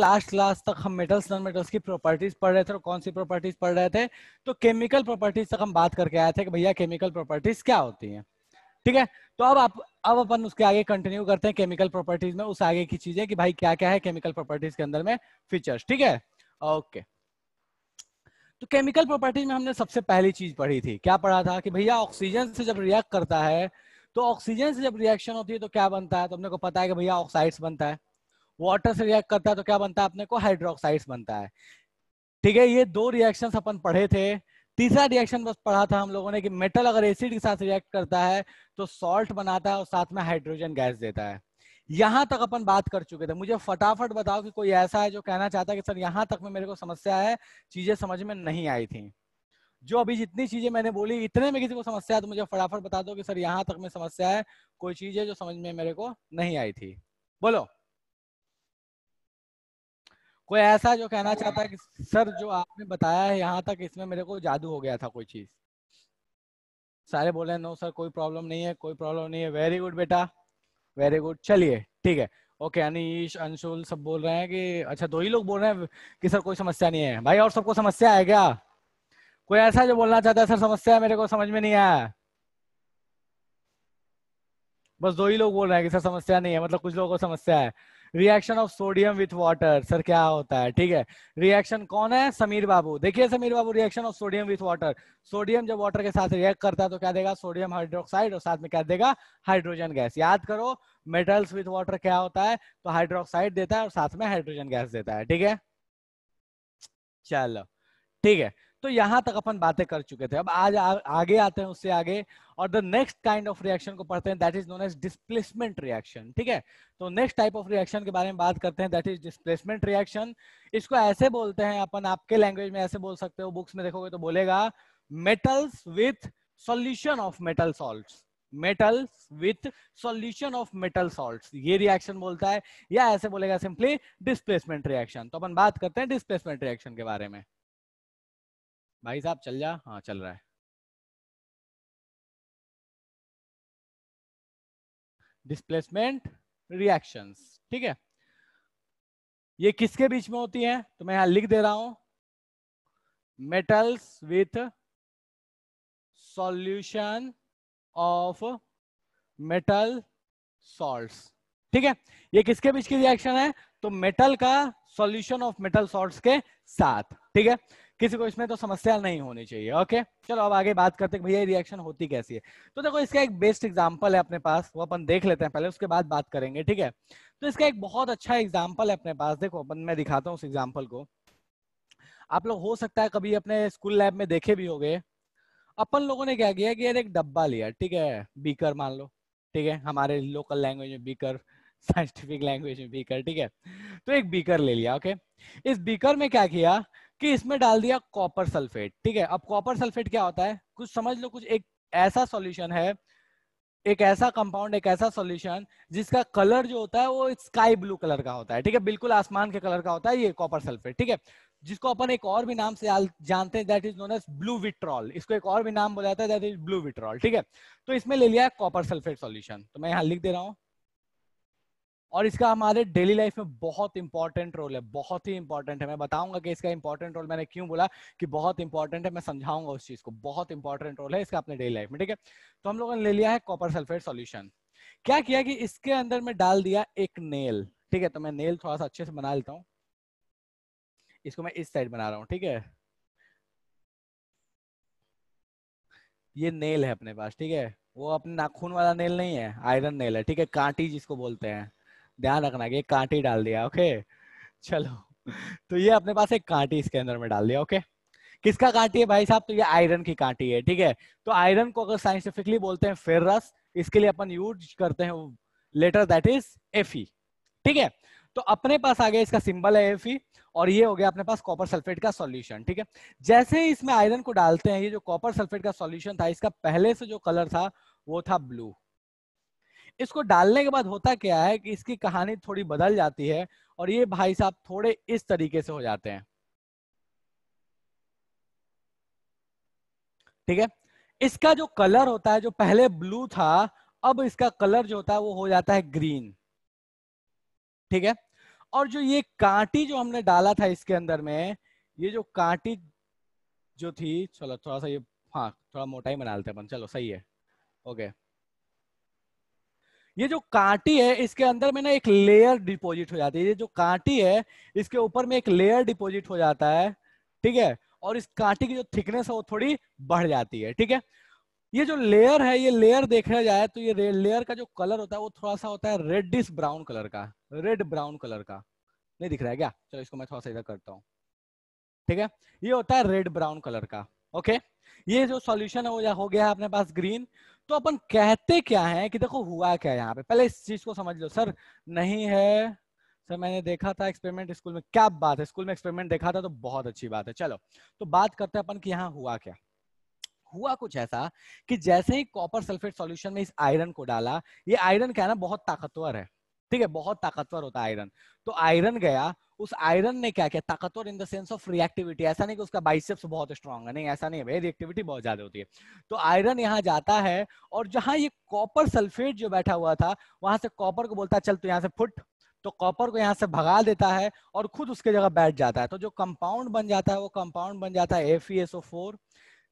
Last last तक हम metals non metals की प्रॉपर्टीज पढ़ रहे थे और कौन सी प्रॉपर्टीज पढ़ रहे थे तो केमिकल प्रॉपर्टीज तक हम बात करके आए थे कि भैया केमिकल प्रॉपर्टीज क्या होती हैं ठीक है तो अब आप अब अपन उसके आगे कंटिन्यू करते हैं केमिकल प्रॉपर्टीज में उस आगे की चीजें कि भाई क्या क्या है केमिकल प्रॉपर्टीज के अंदर में फीचर्स ठीक है ओके तो केमिकल प्रॉपर्टीज में हमने सबसे पहली चीज पढ़ी थी क्या पढ़ा था कि भैया ऑक्सीजन से जब रिएक्ट करता है तो ऑक्सीजन से जब रिएक्शन होती है तो क्या बनता है तो हमने को पता है कि भैया ऑक्साइड्स बनता है वाटर से रिएक्ट करता है तो क्या बनता है अपने को हाइड्रोक्साइड्स बनता है ठीक है ये दो रिएक्शन अपन पढ़े थे तीसरा रिएक्शन बस पढ़ा था हम लोगों ने कि मेटल अगर एसिड के साथ रिएक्ट करता है तो सॉल्ट बनाता है और साथ में हाइड्रोजन गैस देता है यहां तक अपन बात कर चुके थे मुझे फटाफट बताओ कि कोई ऐसा है जो कहना चाहता है कि सर यहां तक में मेरे को समस्या है चीजें समझ में नहीं आई थी जो अभी जितनी चीजें मैंने बोली इतने में किसी को समस्या है तो मुझे फटाफट बता दो कि सर यहां तक में समस्या है कोई चीज है जो समझ में मेरे को नहीं आई थी बोलो कोई ऐसा जो कहना चाहता है कि सर जो आपने बताया है यहाँ तक इसमें मेरे को जादू हो गया था कोई चीज सारे बोले नो सर कोई प्रॉब्लम नहीं है कोई प्रॉब्लम नहीं है वेरी गुड बेटा वेरी गुड चलिए ठीक है ओके अनिश अंशुल सब बोल रहे हैं कि अच्छा दो ही लोग बोल रहे हैं कि सर कोई समस्या नहीं है भाई और सबको समस्या है क्या कोई ऐसा जो बोलना चाहता है सर समस्या है मेरे को समझ में नहीं आया बस दो ही लोग बोल रहे हैं कि सर समस्या नहीं है मतलब कुछ लोगों को समस्या है reaction of sodium with water sir क्या होता है ठीक है रिएक्शन कौन है समीर बाबू देखिए समीर बाबू reaction of sodium with water sodium जब वाटर के साथ रिएक्ट करता है तो क्या देगा सोडियम हाइड्रोक्साइड और साथ में क्या देगा हाइड्रोजन गैस याद करो मेटल्स विथ वाटर क्या होता है तो हाइड्रोक्साइड देता है और साथ में हाइड्रोजन गैस देता है ठीक है चलो ठीक है तो यहाँ तक अपन बातें कर चुके थे अब आज आ, आगे आते हैं उससे आगे और the next kind of reaction को पढ़ते हैं that is known as displacement reaction ठीक है तो नेक्स्ट टाइप ऑफ रिएक्शन के बारे में बात करते हैं दैट इज डिस्प्लेसमेंट रिएक्शन इसको ऐसे बोलते हैं अपन आपके लैंग्वेज में ऐसे बोल सकते हो बुक्स में देखोगे तो बोलेगा metals with solution of metal salt metals with solution of metal salt ये रिएक्शन बोलता है या ऐसे बोलेगा सिंपली डिस्प्लेसमेंट रिएक्शन तो अपन बात करते हैं डिस्प्लेसमेंट रिएक्शन के बारे में भाई साहब चल जा हाँ चल रहा है डिस्प्लेसमेंट रिएक्शंस ठीक है ये किसके बीच में होती है तो मैं यहां लिख दे रहा हूं metals with solution of metal salts ठीक है ये किसके बीच की रिएक्शन है तो मेटल का सॉल्यूशन ऑफ मेटल सॉल्ट्स के साथ ठीक है किसी को इसमें तो समस्या नहीं होनी चाहिए ओके चलो अब आगे बात करते हैं भैया रिएक्शन होती कैसी है तो देखो इसका एक बेस्ट एग्जाम्पल है अपने पास वो अपन देख लेते हैं पहले उसके बाद बात करेंगे ठीक है तो इसका एक बहुत अच्छा एग्जाम्पल है अपने पास देखो अपन मैं दिखाता हूँ उस एग्जाम्पल को आप लोग हो सकता है कभी अपने स्कूल लैब में देखे भी हो अपन लोगों ने क्या किया कि यार एक डब्बा लिया ठीक है बीकर मान लो ठीक है हमारे लोकल लैंग्वेज में बीकर साइंटिफिक लैंग्वेज में बीकर ठीक है तो एक बीकर ले लिया ओके इस बीकर में क्या किया कि इसमें डाल दिया कॉपर सल्फेट ठीक है अब कॉपर सल्फेट क्या होता है कुछ समझ लो कुछ एक ऐसा सॉल्यूशन है एक ऐसा कंपाउंड एक ऐसा सॉल्यूशन जिसका कलर जो होता है वो स्काई ब्लू कलर का होता है ठीक है बिल्कुल आसमान के कलर का होता है ये कॉपर सल्फेट ठीक है जिसको अपन एक और भी नाम से जानते हैं that is known as blue vitriol इसको एक और भी नाम बोला जाता है दैट इज ब्लू विट्रॉल ठीक है तो इसमें ले लिया है कॉपर सल्फेट सोल्यूशन तो मैं यहाँ लिख दे रहा हूँ और इसका हमारे डेली लाइफ में बहुत इंपॉर्टेंट रोल है बहुत ही इंपॉर्टेंट है मैं बताऊंगा कि इसका इंपॉर्टेंट रोल मैंने क्यों बोला कि बहुत इंपॉर्टेंट है मैं समझाऊंगा उस चीज को बहुत इंपॉर्टेंट रोल है इसका अपने डेली लाइफ में ठीक है तो हम लोगों ने ले लिया है कॉपर सल्फेट सोल्यूशन क्या किया कि इसके अंदर में डाल दिया एक नेल ठीक है तो मैं नेल थोड़ा सा अच्छे से बना लेता हूँ इसको मैं इस साइड बना रहा हूँ ठीक है ये नेल है अपने पास ठीक है वो अपने नाखून वाला नेल नहीं है आयरन नेल है ठीक है कांटी जिसको बोलते हैं ध्यान रखना कि कांटी डाल दिया ओके चलो तो ये अपने पास एक कांटी इसके अंदर में डाल दिया ओके किसका कांटी है भाई साहब तो ये आयरन की कांटी है ठीक है तो आयरन को अगर साइंटिफिकली बोलते हैं फेरस इसके लिए अपन यूज करते हैं लेटर दैट इज एफ ठीक है तो अपने पास आ गया इसका सिंबल है एफ और ये हो गया अपने पास कॉपर सल्फेट का सॉल्यूशन ठीक है जैसे ही इसमें आयरन को डालते हैं ये जो कॉपर सल्फेट का सॉल्यूशन था इसका पहले से जो कलर था वो था ब्लू इसको डालने के बाद होता क्या है कि इसकी कहानी थोड़ी बदल जाती है और ये भाई साहब थोड़े इस तरीके से हो जाते हैं ठीक है इसका जो कलर होता है जो पहले ब्लू था अब इसका कलर जो होता है वो हो जाता है ग्रीन ठीक है और जो ये कांटी जो हमने डाला था इसके अंदर में ये जो कांटी जो थी चलो थोड़ा सा ये हाँ थोड़ा मोटा ही बना लेते अपन चलो सही है ओके ये जो कांटी है इसके अंदर में ना एक लेयर डिपॉजिट हो जाती है ये जो कांटी है इसके ऊपर में एक लेयर डिपॉजिट हो जाता है ठीक है और इस कांटी की जो थिकनेस है वो थोड़ी बढ़ जाती है ठीक है ये जो लेयर है ये लेयर देखा जाए तो ये लेयर का जो कलर होता है वो थोड़ा सा होता है रेडिस ब्राउन कलर का रेड ब्राउन कलर का नहीं दिख रहा है क्या चलो इसको मैं थोड़ा सा इधर करता हूँ ठीक है ये होता है रेड ब्राउन कलर का ओके ये जो सॉल्यूशन है वो हो गया है अपने पास ग्रीन तो अपन कहते क्या है कि देखो हुआ क्या यहाँ पे पहले इस चीज को समझ लो सर नहीं है सर मैंने देखा था एक्सपेरिमेंट स्कूल में क्या बात है स्कूल में एक्सपेरिमेंट देखा था तो बहुत अच्छी बात है चलो तो बात करते हैं अपन कि यहाँ हुआ क्या हुआ कुछ ऐसा कि जैसे ही कॉपर सल्फेट सॉल्यूशन में इस आयरन को डाला ये आयरन क्या है ना बहुत ताकतवर है ठीक है बहुत ताकतवर होता है आयरन तो आयरन गया उस आयरन ने क्या किया ताकतवर in the sense of reactivity ऐसा नहीं कि उसका बाइसेप्स बहुत स्ट्रॉन्ग है नहीं ऐसा नहीं है भाई रिएक्टिविटी बहुत ज्यादा होती है तो आयरन यहाँ जाता है और जहां ये कॉपर सल्फेट जो बैठा हुआ था वहां से कॉपर को बोलता है चल तो यहाँ से फुट तो कॉपर को यहाँ से भगा देता है और खुद उसके जगह बैठ जाता है तो जो कंपाउंड बन जाता है वो कंपाउंड बन जाता है एफ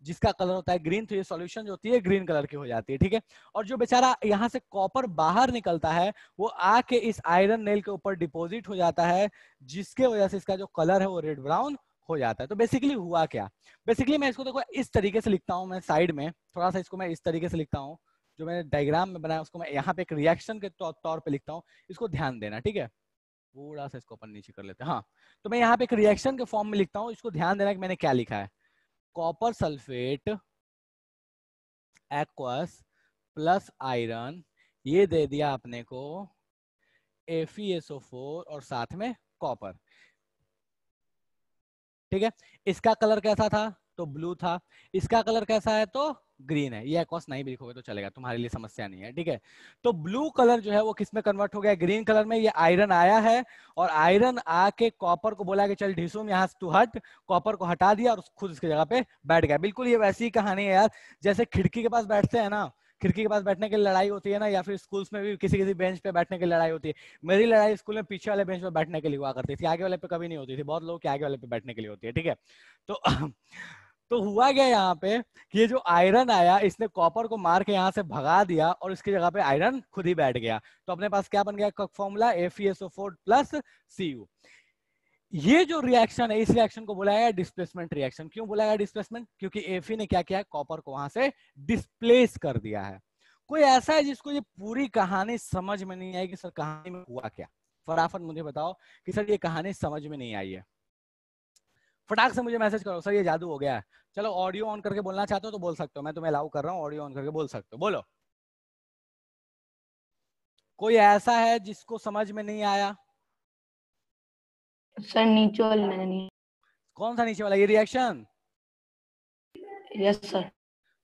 जिसका कलर होता है ग्रीन तो ये सॉल्यूशन जो होती है ग्रीन कलर की हो जाती है ठीक है और जो बेचारा यहाँ से कॉपर बाहर निकलता है वो आके इस आयरन नेल के ऊपर डिपोजिट हो जाता है जिसके वजह से इसका जो कलर है वो रेड ब्राउन हो जाता है तो बेसिकली हुआ क्या बेसिकली मैं इसको देखो इस तरीके से लिखता हूँ मैं साइड में थोड़ा सा इसको मैं इस तरीके से लिखता हूँ जो मैंने डायग्राम में बनाया उसको मैं यहाँ पे एक रिएक्शन के तौर पर लिखता हूँ इसको ध्यान देना ठीक है थोड़ा सा इसको अपन नीचे कर लेते हैं हाँ तो मैं यहाँ पे एक रिएक्शन के फॉर्म में लिखता हूँ इसको ध्यान देना कि मैंने क्या लिखा है copper sulphate aqueous plus iron ये दे दिया आपने को एफीएसओ और साथ में कॉपर ठीक है इसका कलर कैसा था तो ब्लू था इसका कलर कैसा है तो ग्रीन है ये अकॉस नहीं भी लिखोगे तो चलेगा तुम्हारे लिए समस्या नहीं है ठीक है तो ब्लू कलर जो है वो किसमें कन्वर्ट हो गया ग्रीन कलर में ये आयरन आया है और आयरन आके कॉपर को बोला कि चल ढीसूम यहाँ से तू हट कॉपर को हटा दिया और खुद उसकी जगह पे बैठ गया बिल्कुल ये वैसी ही कहानी है यार जैसे खिड़की के पास बैठते हैं ना खिड़की के पास बैठने की लड़ाई होती है ना या फिर स्कूल्स में भी किसी किसी बेंच पे बैठने की लड़ाई होती है मेरी लड़ाई स्कूल में पीछे वाले बेंच पे बैठने के लिए हुआ करती थी आगे वाले पे कभी नहीं होती थी बहुत लोग के आगे वाले पे बैठने के लिए होती है ठीक है तो, तो तो हुआ गया यहाँ पे ये जो आयरन आया इसने कॉपर को मार के यहाँ से भगा दिया और इसकी जगह पे आयरन खुद ही बैठ गया तो अपने पास क्या बन गया फॉर्मूला एफ प्लस सी ये जो रिएक्शन है इस रिएक्शन को बोला गया डिस्प्लेसमेंट रिएक्शन क्यों बोला गया डिस्प्लेसमेंट क्योंकि एफ ने क्या किया कॉपर को वहां से डिस्प्लेस कर दिया है कोई ऐसा है जिसको ये पूरी कहानी समझ में नहीं आई कि सर कहानी में हुआ क्या फटाफट मुझे बताओ कि सर ये कहानी समझ में नहीं आई है फटाक से मुझे मैसेज करो सर ये जादू हो गया है चलो ऑडियो ऑन करके बोलना चाहते हो तो बोल सकते हो मैं तुम्हें अलाउ कर रहा हूँ ऑडियो ऑन करके बोल सकते हो बोलो कोई ऐसा है जिसको समझ में नहीं आया सर नीचे वाला नहीं कौन सा नीचे वाला ये रिएक्शन यस सर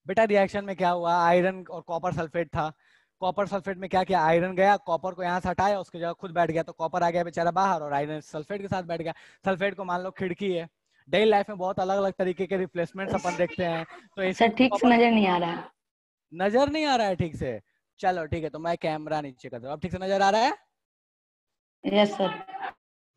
बेटा रिएक्शन में क्या हुआ आयरन और कॉपर सल्फेट था कॉपर सल्फेट में क्या किया आयरन गया कॉपर को यहाँ से हटाया उसके जगह खुद बैठ गया तो कॉपर आ गया बेचारा बाहर और आयरन सल्फेट के साथ बैठ गया सल्फेट को मान लो खिड़की है डेली लाइफ में बहुत अलग अलग तरीके के रिप्लेसमेंट अपन देखते हैं तो ऐसे ठीक से नजर नहीं आ रहा है नजर नहीं आ रहा है ठीक से चलो ठीक है तो मैं कैमरा नीचे कर दू अब ठीक से नजर आ रहा है यस सर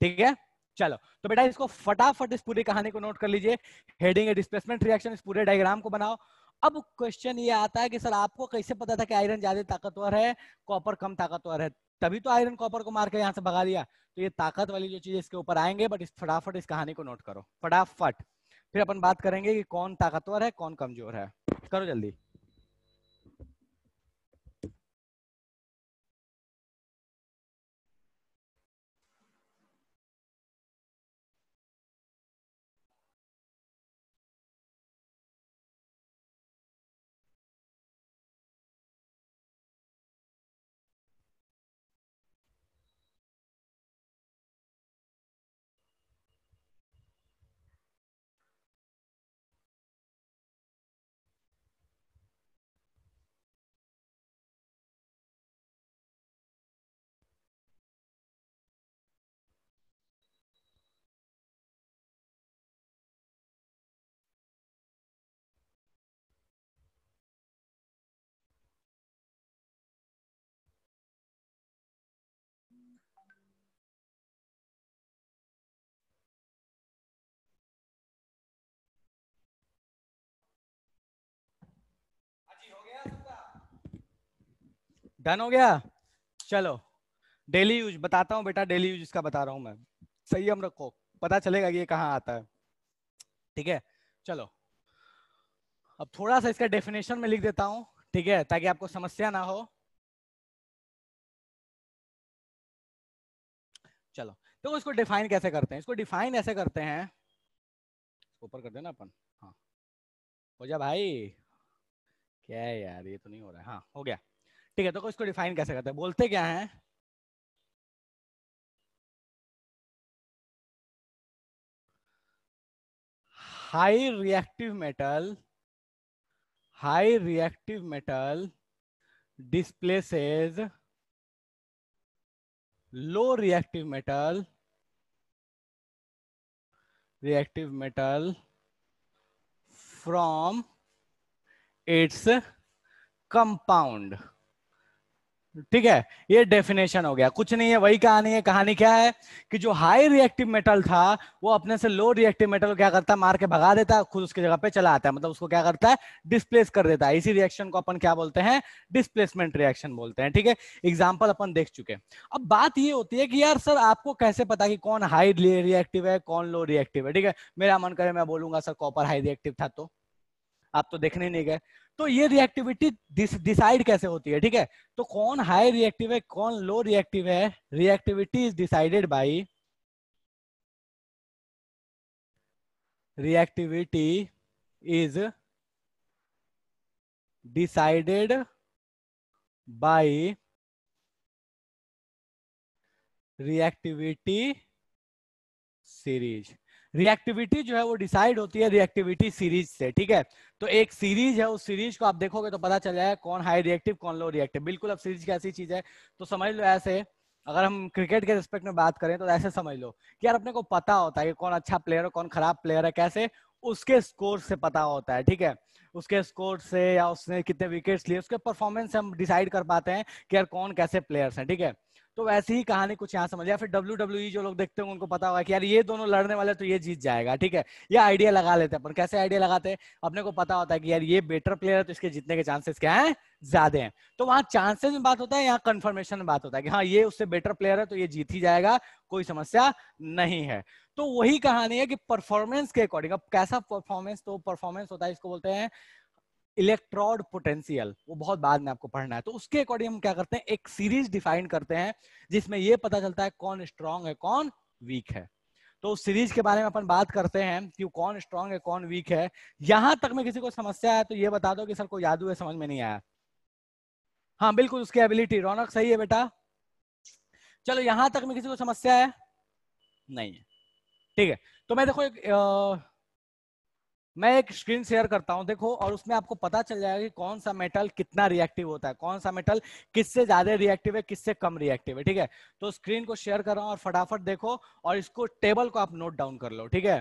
ठीक है चलो तो बेटा इसको फटाफट इस पूरी कहानी को नोट कर लीजिए हेडिंग डिस्प्लेसमेंट रिएक्शन इस पूरे डायग्राम को बनाओ अब क्वेश्चन ये आता है कि सर आपको कैसे पता था कि आयरन ज्यादा ताकतवर है कॉपर कम ताकतवर है तभी तो आयरन कॉपर को मारकर यहाँ से भगा दिया तो ये ताकत वाली जो चीज इसके ऊपर आएंगे बट इस फटाफट इस कहानी को नोट करो फटाफट फिर अपन बात करेंगे कि कौन ताकतवर है कौन कमजोर है करो जल्दी डन हो गया चलो डेली यूज बताता हूँ बेटा डेली यूज इसका बता रहा हूँ मैं सही हम रखो पता चलेगा कि ये कहाँ आता है ठीक है चलो अब थोड़ा सा इसका डेफिनेशन में लिख देता हूँ ठीक है ताकि आपको समस्या ना हो चलो तो इसको डिफाइन कैसे करते हैं इसको डिफाइन ऐसे करते हैं ऊपर कर देना अपन हाँ हो जा भाई क्या यार ये तो नहीं हो रहा है हाँ हो गया ठीक है तो इसको डिफाइन कैसे करते हैं बोलते क्या है high reactive metal high reactive metal displaces low reactive metal reactive metal from its compound ठीक है ये डेफिनेशन हो गया कुछ नहीं है वही कहानी है कहानी क्या है कि जो हाई रिएक्टिव मेटल था वो अपने से लो रिएक्टिव मेटल क्या करता है मार के भगा देता है खुद उसकी जगह पे चला आता है मतलब उसको क्या करता है डिस्प्लेस कर देता है इसी रिएक्शन को अपन क्या बोलते हैं डिस्प्लेसमेंट रिएक्शन बोलते हैं ठीक है एग्जाम्पल अपन देख चुके अब बात ये होती है कि यार सर आपको कैसे पता कि कौन हाई रिएक्टिव है कौन लो रिएक्टिव है ठीक है मेरा मन करे मैं बोलूंगा सर कॉपर हाई रिएक्टिव था तो आप तो देखने नहीं गए तो ये रिएक्टिविटी डिसाइड कैसे होती है ठीक है तो कौन हाई रिएक्टिव है कौन लो रिएक्टिव है reactivity is decided by reactivity is decided by reactivity series reactivity जो है वो डिसाइड होती है रिएक्टिविटी सीरीज से ठीक है तो एक सीरीज है उस सीरीज को आप देखोगे तो पता चल जाएगा कौन हाई रिएक्टिव कौन लो रिएक्टिव बिल्कुल अब सीरीज कैसी चीज है तो समझ लो ऐसे अगर हम क्रिकेट के रिस्पेक्ट में बात करें तो ऐसे समझ लो कि यार अपने को पता होता है कि कौन अच्छा प्लेयर है कौन खराब प्लेयर है कैसे उसके स्कोर से पता होता है ठीक है उसके स्कोर से या उसने कितने विकेट्स लिए उसके परफॉर्मेंस हम डिसाइड कर पाते हैं कि यार कौन कैसे प्लेयर्स हैं ठीक है तो वैसे ही कहानी कुछ यहाँ समझ या फिर डब्ल्यू डब्ल्यू e जो लोग देखते होंगे उनको पता होगा कि यार ये दोनों लड़ने वाले तो ये जीत जाएगा ठीक है ये आइडिया लगा लेते हैं अपन कैसे आइडिया लगाते हैं अपने को पता होता है कि यार ये बेटर प्लेयर है तो इसके जीतने के चांसेस क्या है ज्यादा है तो वहां चांसेस में बात होता है यहाँ कन्फर्मेशन में बात होता है कि हाँ ये उससे बेटर प्लेयर है तो ये जीत ही जाएगा कोई समस्या नहीं है तो वही कहानी है कि परफॉर्मेंस के अकॉर्डिंग अब कैसा परफॉर्मेंस तो परफॉर्मेंस होता है इसको बोलते हैं इलेक्ट्रोड पोटेंशियल वो बहुत बाद में आपको पढ़ना है तो उसके अकॉर्डिंग हम क्या करते हैं एक सीरीज डिफाइन करते हैं जिसमें ये पता चलता है कौन स्ट्रांग है कौन वीक है तो उस सीरीज के बारे में अपन बात करते हैं कि कौन स्ट्रांग है कौन वीक है यहां तक में किसी को समस्या है तो ये बता दो कि सर को जादू है समझ में नहीं आया हाँ बिल्कुल उसकी एबिलिटी रौनक सही है बेटा चलो यहां तक में किसी को समस्या है नहीं ठीक है तो मैं देखो एक आ, मैं एक स्क्रीन शेयर करता हूं देखो और उसमें आपको पता चल जाएगा कि कौन सा मेटल कितना रिएक्टिव होता है कौन सा मेटल किससे ज्यादा रिएक्टिव है किससे कम रिएक्टिव है ठीक है तो स्क्रीन को शेयर कर रहा हूं और फटाफट देखो और इसको टेबल को आप नोट डाउन कर लो ठीक है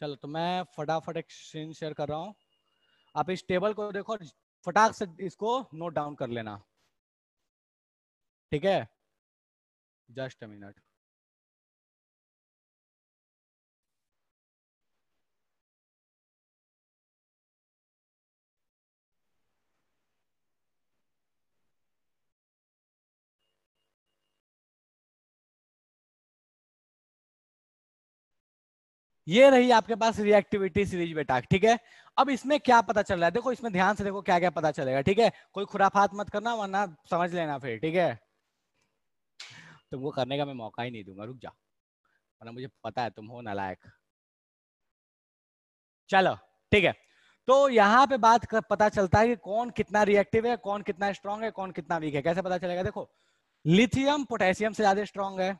चलो तो मैं फटाफट एक स्क्रीन शेयर कर रहा हूं आप इस टेबल को देखो फटाक से इसको नोट डाउन कर लेना ठीक है जस्ट अ मिनट ये रही आपके पास रिएक्टिविटी सीरीज बेटा ठीक है अब इसमें क्या पता चल रहा है देखो इसमें ध्यान से देखो क्या क्या पता चलेगा ठीक है कोई खुराफात मत करना वरना समझ लेना फिर ठीक है तुमको करने का मैं मौका ही नहीं दूंगा रुक जा वरना मुझे पता है तुम हो नालायक चलो ठीक है तो यहाँ पे बात कर, पता चलता है कि कौन कितना रिएक्टिव है कौन कितना स्ट्रांग है कौन कितना वीक है कैसे पता चलेगा देखो लिथियम पोटेशियम से ज्यादा स्ट्रांग है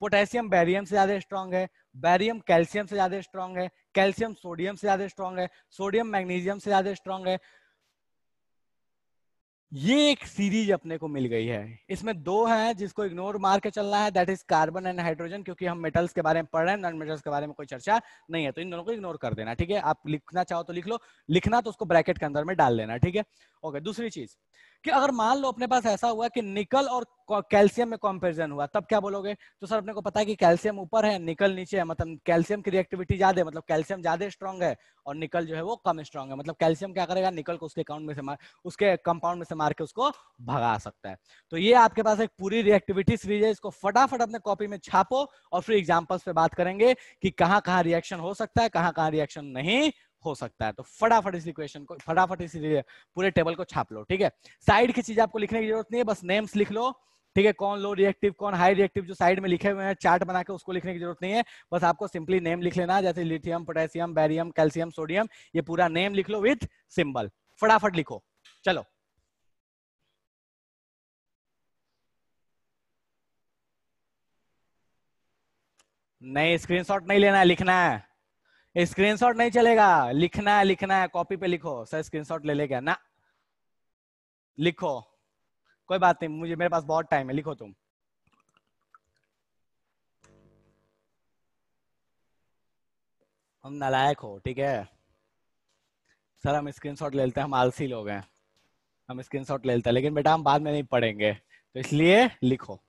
पोटेशियम बैरियम से ज्यादा स्ट्रांग है बैरियम कैल्शियम से ज्यादा स्ट्रांग है कैल्शियम सोडियम से ज्यादा स्ट्रांग है सोडियम मैग्नीशियम से ज्यादा स्ट्रांग है ये एक सीरीज अपने को मिल गई है इसमें दो हैं जिसको इग्नोर मार के चलना है that is carbon and hydrogen क्योंकि हम मेटल्स के बारे में पढ़ रहे हैं नॉन मेटल्स के बारे में कोई चर्चा नहीं है तो इन दोनों को इग्नोर कर देना ठीक है आप लिखना चाहो तो लिख लो लिखना तो उसको ब्रैकेट के अंदर में डाल देना ठीक है ओके दूसरी चीज कि अगर मान लो अपने पास ऐसा हुआ कि निकल और कैल्शियम में कॉम्पेरिजन हुआ तब क्या बोलोगे तो सर अपने को पता है कि कैल्शियम ऊपर है निकल नीचे है मतलब कैल्शियम की रिएक्टिविटी ज्यादा है मतलब कैल्शियम ज्यादा स्ट्रॉन्ग है और निकल जो है वो कम स्ट्रॉन्ग है मतलब कैल्शियम क्या करेगा निकल को उसके अकाउंट में से मार उसके कंपाउंड में से मार के उसको भगा सकता है तो ये आपके पास एक पूरी रिएक्टिविटी सीरीज है इसको फटाफट अपने कॉपी में छापो और फिर एग्जाम्पल्स पे बात करेंगे कि कहाँ कहाँ रिएक्शन हो सकता है कहाँ कहाँ रिएक्शन नहीं हो सकता है तो फटाफट इस इक्वेशन को फटाफट इस पूरे टेबल को छाप लो ठीक है साइड की चीज आपको लिखने की जरूरत नहीं है बस नेम्स लिख लो ठीक है कौन लो रिएक्टिव कौन हाई रिएक्टिव जो साइड में लिखे हुए हैं चार्ट बना के उसको लिखने की जरूरत नहीं है बस आपको सिंपली नेम लिख लेना जैसे lithium potassium barium calcium sodium ये पूरा नेम लिख लो विथ सिंबल फटाफट लिखो चलो नहीं स्क्रीनशॉट नहीं लेना है लिखना है स्क्रीनशॉट नहीं चलेगा लिखना है लिखना है कॉपी पे लिखो सर स्क्रीनशॉट ले ले गया ना लिखो कोई बात नहीं मुझे मेरे पास बहुत टाइम है लिखो तुम हम नालायक हो ठीक है सर हम स्क्रीनशॉट ले लेते हैं हम आलसी लोग हैं हम स्क्रीनशॉट ले लेते हैं लेकिन बेटा हम बाद में नहीं पढ़ेंगे तो इसलिए लिखो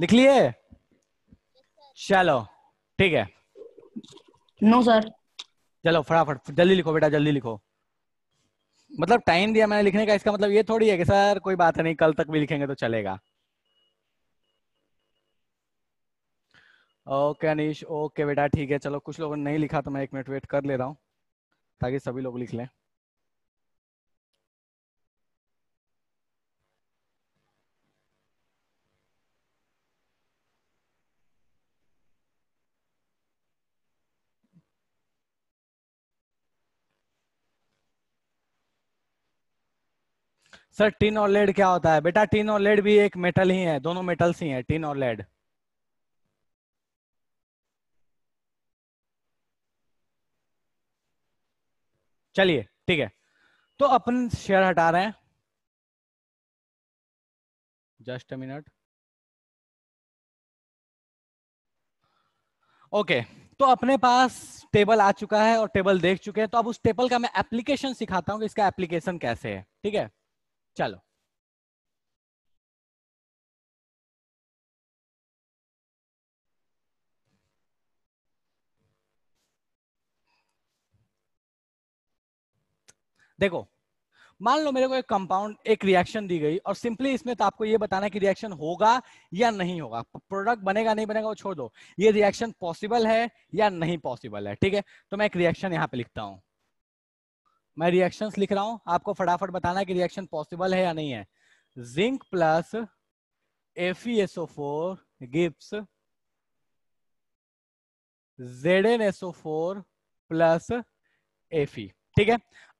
लिख लिए चलो ठीक है नो सर चलो फटाफट जल्दी लिखो बेटा जल्दी लिखो मतलब टाइम दिया मैंने लिखने का इसका मतलब ये थोड़ी है कि सर कोई बात नहीं कल तक भी लिखेंगे तो चलेगा ओके अनिश ओके बेटा ठीक है चलो कुछ लोगों ने नहीं लिखा तो मैं एक मिनट वेट कर ले रहा हूँ ताकि सभी लोग लिख लें सर टिन और लेड क्या होता है बेटा टिन और लेड भी एक मेटल ही है दोनों मेटल्स ही हैं टिन और लेड चलिए ठीक है तो अपन शेयर हटा रहे हैं जस्ट अ मिनट ओके तो अपने पास टेबल आ चुका है और टेबल देख चुके हैं तो अब उस टेबल का मैं एप्लीकेशन सिखाता हूँ कि इसका एप्लीकेशन कैसे है ठीक है चलो देखो मान लो मेरे को एक कंपाउंड एक रिएक्शन दी गई और सिंपली इसमें तो आपको यह बताना कि रिएक्शन होगा या नहीं होगा प्रोडक्ट बनेगा नहीं बनेगा वो छोड़ दो ये रिएक्शन पॉसिबल है या नहीं पॉसिबल है ठीक है तो मैं एक रिएक्शन यहां पे लिखता हूं मैं रिएक्शन लिख रहा हूं आपको फटाफट बताना कि रिएक्शन पॉसिबल है या नहीं है zinc plus Fe SO gives Z N SO four plus Fe ठीक है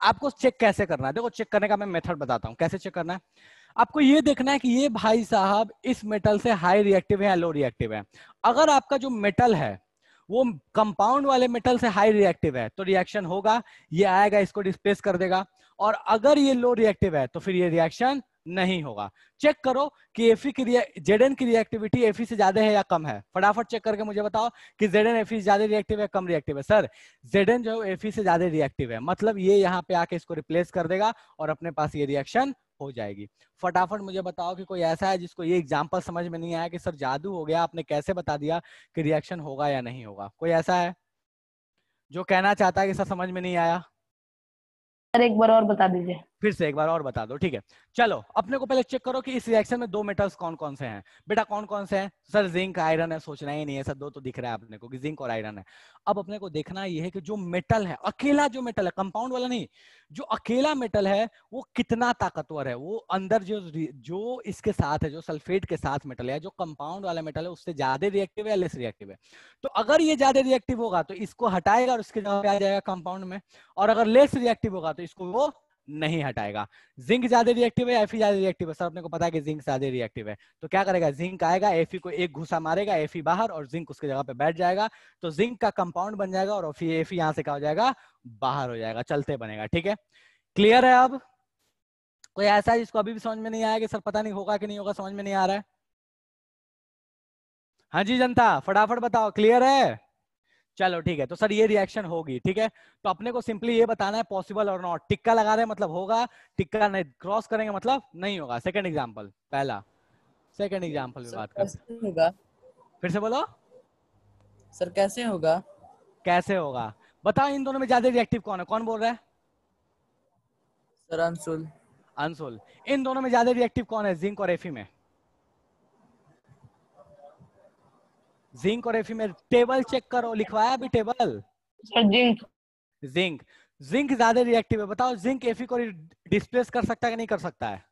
आपको चेक कैसे करना है देखो चेक करने का मैं मेथड बताता हूं कैसे चेक करना है आपको ये देखना है कि ये भाई साहब इस मेटल से हाई रिएक्टिव है या लो रिएक्टिव है अगर आपका जो मेटल है वो कंपाउंड वाले मेटल से हाई रिएक्टिव है तो रिएक्शन होगा ये आएगा इसको डिस्प्लेस कर देगा और अगर ये लो रिएक्टिव है तो फिर ये रिएक्शन नहीं होगा चेक करो कि एफी e की जेडन की रिएक्टिविटी एफी e से ज्यादा है या कम है फटाफट चेक करके मुझे बताओ कि जेडन e एफी ज्यादा रिएक्टिव है कम रिएक्टिव है सर जेडन जो है एफी से ज्यादा रिएक्टिव है मतलब ये यहाँ पे आके इसको रिप्लेस कर देगा और अपने पास ये रिएक्शन हो जाएगी फटाफट मुझे बताओ कि कोई ऐसा है जिसको ये एग्जाम्पल समझ में नहीं आया कि सर जादू हो गया आपने कैसे बता दिया कि रिएक्शन होगा या नहीं होगा कोई ऐसा है जो कहना चाहता है कि सर समझ में नहीं आया सर एक बार और बता दीजिए फिर से एक बार और बता दो ठीक है चलो अपने को पहले चेक करो कि इस रिएक्शन में दो मेटल्स कौन कौन से हैं बेटा कौन कौन से हैं सर जिंक आयरन है सोचना ही नहीं है सर दो तो दिख रहा है अपने को कि जिंक और आयरन है अब अपने को देखना यह है कि जो मेटल है अकेला जो मेटल है कंपाउंड वाला नहीं जो अकेला मेटल है वो कितना ताकतवर है वो अंदर जो जो इसके साथ है जो सल्फेट के साथ मेटल है जो कंपाउंड वाला मेटल है उससे ज्यादा रिएक्टिव है लेस रिएक्टिव है तो अगर ये ज्यादा रिएक्टिव होगा तो इसको हटाएगा और उसके जगह पे आ जाएगा कंपाउंड में और अगर लेस रिएक्टिव होगा तो इसको वो नहीं हटाएगा जिंक ज्यादा रिएक्टिव है एफी ज्यादा रिएक्टिव है सर अपने को पता है कि जिंक ज्यादा रिएक्टिव है तो क्या करेगा जिंक आएगा एफी को एक घुसा मारेगा एफी बाहर और जिंक उसके जगह पे बैठ जाएगा तो जिंक का कंपाउंड बन जाएगा और एफी यहां से क्या हो जाएगा बाहर हो जाएगा चलते बनेगा ठीक है क्लियर है अब कोई ऐसा है जिसको अभी भी समझ में नहीं आया कि सर पता नहीं होगा कि नहीं होगा समझ में नहीं आ रहा है हाँ जी जनता फटाफट बताओ क्लियर है चलो ठीक है तो सर ये रिएक्शन होगी ठीक है तो अपने को सिंपली ये बताना है पॉसिबल और नॉट टिक्का लगा रहे मतलब होगा टिक्का नहीं क्रॉस करेंगे मतलब नहीं होगा सेकंड एग्जांपल पहला सेकंड एग्जांपल बात कर होगा फिर से बोलो सर कैसे होगा कैसे होगा बताओ इन दोनों में ज्यादा रिएक्टिव कौन है कौन बोल रहा है सर अंशुल अंशुल इन दोनों में ज्यादा रिएक्टिव कौन है जिंक और एफी में जिंक और में टेबल चेक करो लिखवाया अभी टेबल जिंक जिंक जिंक ज्यादा रिएक्टिव है बताओ जिंक एफी e को डिस्प्लेस कर सकता है कि नहीं कर सकता है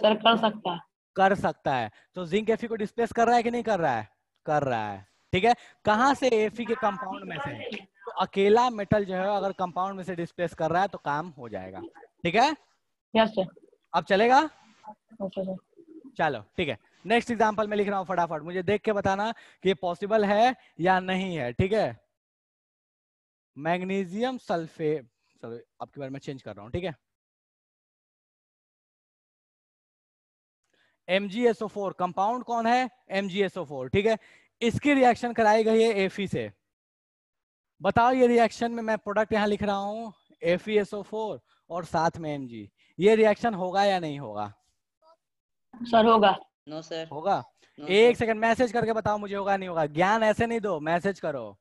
सर कर सकता है कर सकता है तो जिंक एफी e को डिस्प्लेस कर रहा है कि नहीं कर रहा है कर रहा है ठीक है कहां से एफी e के कंपाउंड में से तो अकेला मेटल जो है अगर कंपाउंड में से डिस्प्लेस कर रहा है तो काम हो जाएगा ठीक है यस सर अब चलेगा चलो ठीक है नेक्स्ट एग्जाम्पल में लिख रहा हूँ फटाफट मुझे देख के बताना कि ये पॉसिबल है या नहीं है ठीक है मैग्नीशियम सल्फेट सॉरी आपके बारे में चेंज कर रहा हूं ठीक है MgSO4 कंपाउंड कौन है MgSO4 ठीक है इसकी रिएक्शन कराई गई है एफी e से बताओ ये रिएक्शन में मैं प्रोडक्ट यहाँ लिख रहा हूँ FeSO4 और साथ में Mg ये रिएक्शन होगा या नहीं होगा सर होगा नो सर होगा no, एक सेकंड मैसेज करके बताओ मुझे होगा नहीं होगा ज्ञान ऐसे नहीं दो मैसेज करो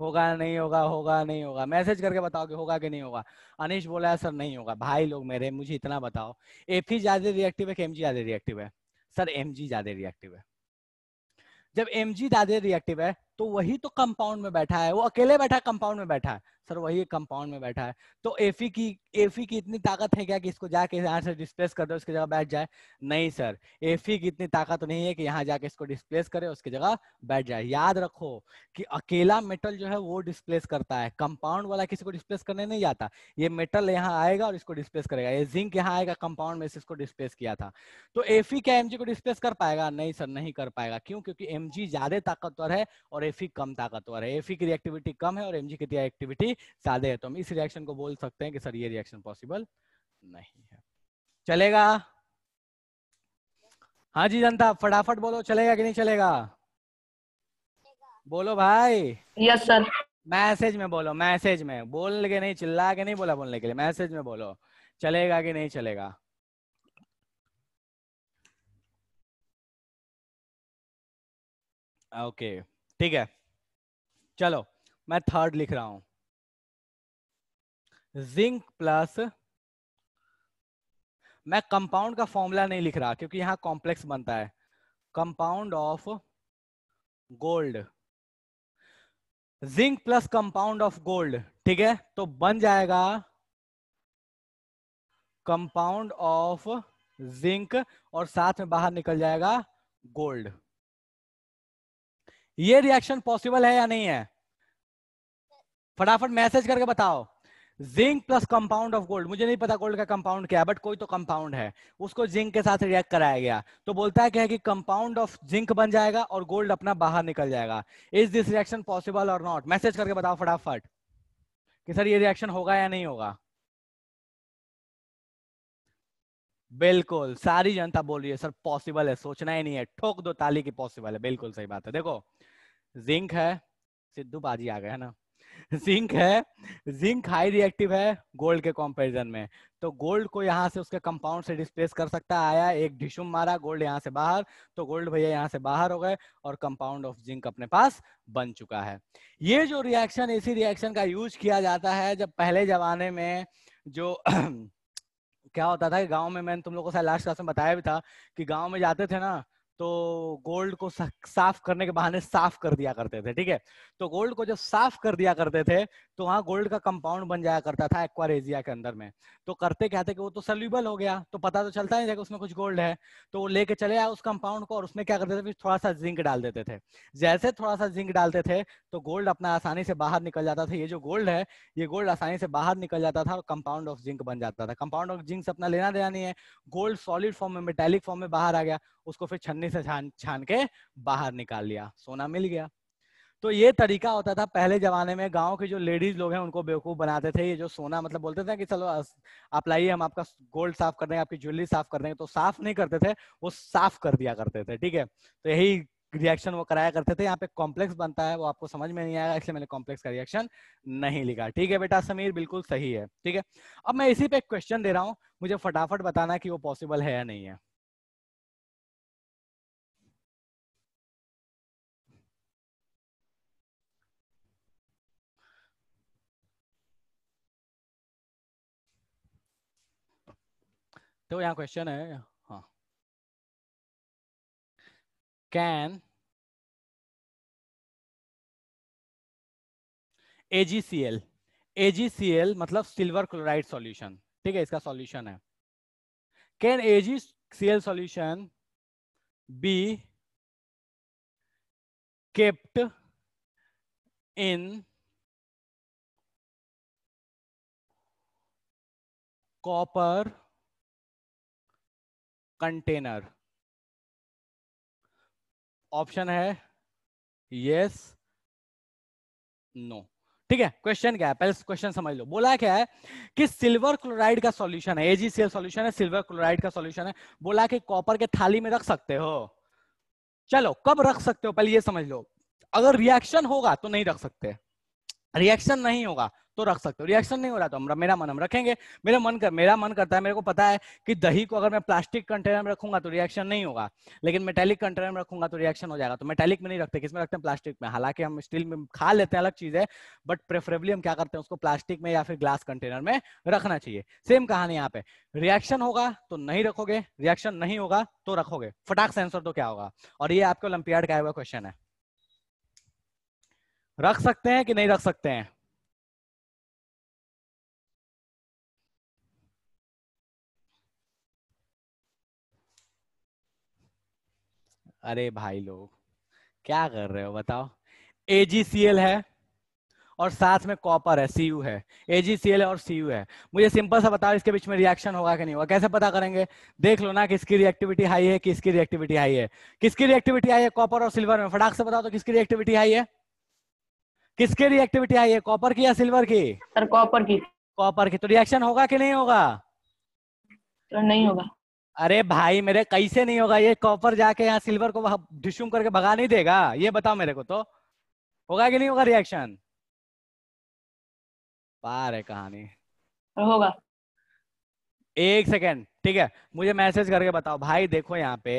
होगा नहीं होगा होगा नहीं होगा मैसेज करके बताओ कि होगा कि नहीं होगा अनिश बोला है सर नहीं होगा भाई लोग मेरे मुझे इतना बताओ एफ ही ज्यादा रिएक्टिव है कि एम ज्यादा रिएक्टिव है सर एम ज्यादा रिएक्टिव है जब एम ज्यादा रिएक्टिव है तो वही तो कंपाउंड में बैठा है वो अकेले बैठा है कंपाउंड में बैठा है सर वही कंपाउंड में बैठा है तो एफी e की एफी e की इतनी ताकत है क्या कि इसको जाके यहाँ से डिस्प्लेस कर दे उसकी जगह बैठ जाए नहीं सर एफी e की इतनी ताकत तो नहीं है कि यहाँ जाके इसको डिस्प्लेस करे उसकी जगह बैठ जाए याद रखो कि अकेला मेटल जो है वो डिस्प्लेस करता है कंपाउंड वाला किसी को डिस्प्लेस करने नहीं जाता ये मेटल यहाँ आएगा और इसको डिस्प्लेस करेगा ये जिंक यहाँ आएगा कंपाउंड में इसको डिस्प्लेस किया था तो एफी क्या एमजी को डिस्प्लेस कर पाएगा नहीं सर नहीं कर पाएगा क्यों क्योंकि एम ज्यादा ताकतवर है और और एफ e कम ताकतवर है एफी e की रिएक्टिविटी कम है और एमजी की रिएक्टिविटी ज्यादा है तो हम इस रिएक्शन को बोल सकते हैं कि सर ये रिएक्शन पॉसिबल नहीं है चलेगा हाँ जी जनता फटाफट बोलो चलेगा कि नहीं चलेगा बोलो भाई यस सर मैसेज में बोलो मैसेज में बोल के नहीं चिल्ला के नहीं बोला बोलने के लिए मैसेज में बोलो चलेगा कि नहीं चलेगा ओके okay. ठीक है चलो मैं थर्ड लिख रहा हूं जिंक प्लस मैं कंपाउंड का फॉर्मूला नहीं लिख रहा क्योंकि यहां कॉम्प्लेक्स बनता है compound of gold zinc plus compound of gold ठीक है तो बन जाएगा कंपाउंड ऑफ जिंक और साथ में बाहर निकल जाएगा गोल्ड ये रिएक्शन पॉसिबल है या नहीं है फटाफट मैसेज करके बताओ zinc plus compound of gold मुझे नहीं पता गोल्ड का कंपाउंड क्या है बट कोई तो कंपाउंड है उसको जिंक के साथ रिएक्ट कराया गया तो बोलता है क्या है कि कंपाउंड ऑफ जिंक बन जाएगा और गोल्ड अपना बाहर निकल जाएगा इज दिस रिएक्शन पॉसिबल और नॉट मैसेज करके बताओ फटाफट कि सर ये रिएक्शन होगा या नहीं होगा बिल्कुल सारी जनता बोल रही है सर पॉसिबल है सोचना ही नहीं है ठोक दो ताली की पॉसिबल है बिल्कुल सही बात है देखो जिंक है सिद्धू बाजी आ गए है ना जिंक है जिंक हाई रिएक्टिव है गोल्ड के कंपैरिजन में तो गोल्ड को यहाँ से उसके कंपाउंड से डिस्प्लेस कर सकता है आया एक ढिशुम मारा गोल्ड यहाँ से बाहर तो गोल्ड भैया यहाँ से बाहर हो गए और कंपाउंड ऑफ जिंक अपने पास बन चुका है ये जो रिएक्शन इसी रिएक्शन का यूज किया जाता है जब पहले जमाने में जो क्या होता था कि में मैंने तुम लोगों को लास्ट क्लास में बताया भी था कि गाँव में जाते थे ना तो गोल्ड को साफ करने के बहाने साफ कर दिया करते थे ठीक है तो गोल्ड को जब साफ कर दिया करते थे तो वहां गोल्ड का कंपाउंड बन जाया करता था एक्वारेजिया के अंदर में तो करते क्या थे कि वो तो सल्यूबल हो गया तो पता तो चलता नहीं था कि उसमें कुछ गोल्ड है तो वो लेके चले आए उस कंपाउंड को और उसमें क्या करते थे फिर थोड़ा सा जिंक डाल देते थे जैसे थोड़ा सा जिंक डालते थे तो गोल्ड अपना आसानी से बाहर निकल जाता था ये जो गोल्ड है ये गोल्ड आसानी से बाहर निकल जाता था और कंपाउंड ऑफ जिंक बन जाता था कंपाउंड ऑफ जिंक से अपना लेना देना नहीं है गोल्ड सॉलिड फॉर्म में मेटेलिक फॉर्म में बाहर आ गया उसको फिर छन्नी से छान छान के बाहर निकाल लिया सोना मिल गया तो ये तरीका होता था पहले जमाने में गांव के जो लेडीज लोग हैं उनको बेवकूफ बनाते थे ये जो सोना मतलब बोलते थे कि चलो आप लाइए हम आपका गोल्ड साफ कर देंगे आपकी ज्वेलरी साफ कर देंगे तो साफ नहीं करते थे वो साफ कर दिया करते थे ठीक है तो यही रिएक्शन वो कराया करते थे यहाँ पे कॉम्प्लेक्स बनता है वो आपको समझ में नहीं आएगा इसलिए मैंने कॉम्प्लेक्स का रिएक्शन नहीं लिखा ठीक है बेटा समीर बिल्कुल सही है ठीक है अब मैं इसी पे क्वेश्चन दे रहा हूँ मुझे फटाफट बताना कि वो पॉसिबल है या नहीं है तो यहाँ क्वेश्चन है हाँ कैन एजीसीएल एजीसीएल मतलब सिल्वर क्लोराइड सॉल्यूशन ठीक है इसका सॉल्यूशन है can AgCl solution be kept in copper container option है यस नो ठीक है क्वेश्चन क्या है पहले क्वेश्चन समझ लो बोला क्या है कि सिल्वर क्लोराइड का सॉल्यूशन है एजीसीएल सॉल्यूशन है सिल्वर क्लोराइड का सॉल्यूशन है बोला कि कॉपर के थाली में रख सकते हो चलो कब रख सकते हो पहले ये समझ लो अगर रिएक्शन होगा तो नहीं रख सकते रिएक्शन नहीं होगा तो रख सकते हो रिएक्शन नहीं हो रहा तो हम मेरा मन हम रखेंगे मेरा मन कर मेरा मन करता है मेरे को पता है कि दही को अगर मैं प्लास्टिक कंटेनर में रखूंगा तो रिएक्शन नहीं होगा लेकिन मेटेलिक कंटेनर में रखूंगा तो रिएक्शन हो जाएगा तो मेटेलिक में नहीं रखते किसमें रखते हैं प्लास्टिक में हालांकि हम स्टील में खा लेते हैं अलग चीज है बट प्रेफरेबली हम क्या करते हैं उसको प्लास्टिक में या फिर ग्लास कंटेनर में रखना चाहिए सेम कहानी यहाँ पे रिएक्शन होगा तो नहीं रखोगे रिएक्शन नहीं होगा तो रखोगे फटाक से आंसर तो क्या होगा और ये आपके ओलंपियाड का हुआ क्वेश्चन है रख सकते हैं कि नहीं रख सकते हैं अरे भाई लोग क्या कर रहे हो बताओ एजीसीएल है और साथ में कॉपर है सीयू है एजीसीएल और सी है मुझे सिंपल सा बताओ इसके बीच में रिएक्शन होगा कि नहीं होगा कैसे पता करेंगे देख लो ना किसकी रिएक्टिविटी हाई है किसकी रिएक्टिविटी हाई है किसकी रिएक्टिविटी हाई है कॉपर और सिल्वर में फटाक से बताओ तो किसकी रिएक्टिविटी हाई है किसकी रिएक्टिविटी हाई है कॉपर की या सिल्वर की सर कॉपर की कॉपर की तो रिएक्शन होगा कि नहीं होगा तो नहीं होगा अरे भाई मेरे कैसे नहीं होगा ये कॉपर जाके यहाँ सिल्वर को डिश्यूम करके भगा नहीं देगा ये बताओ मेरे को तो होगा कि नहीं होगा रिएक्शन पार है कहानी होगा एक सेकेंड ठीक है मुझे मैसेज करके बताओ भाई देखो यहाँ पे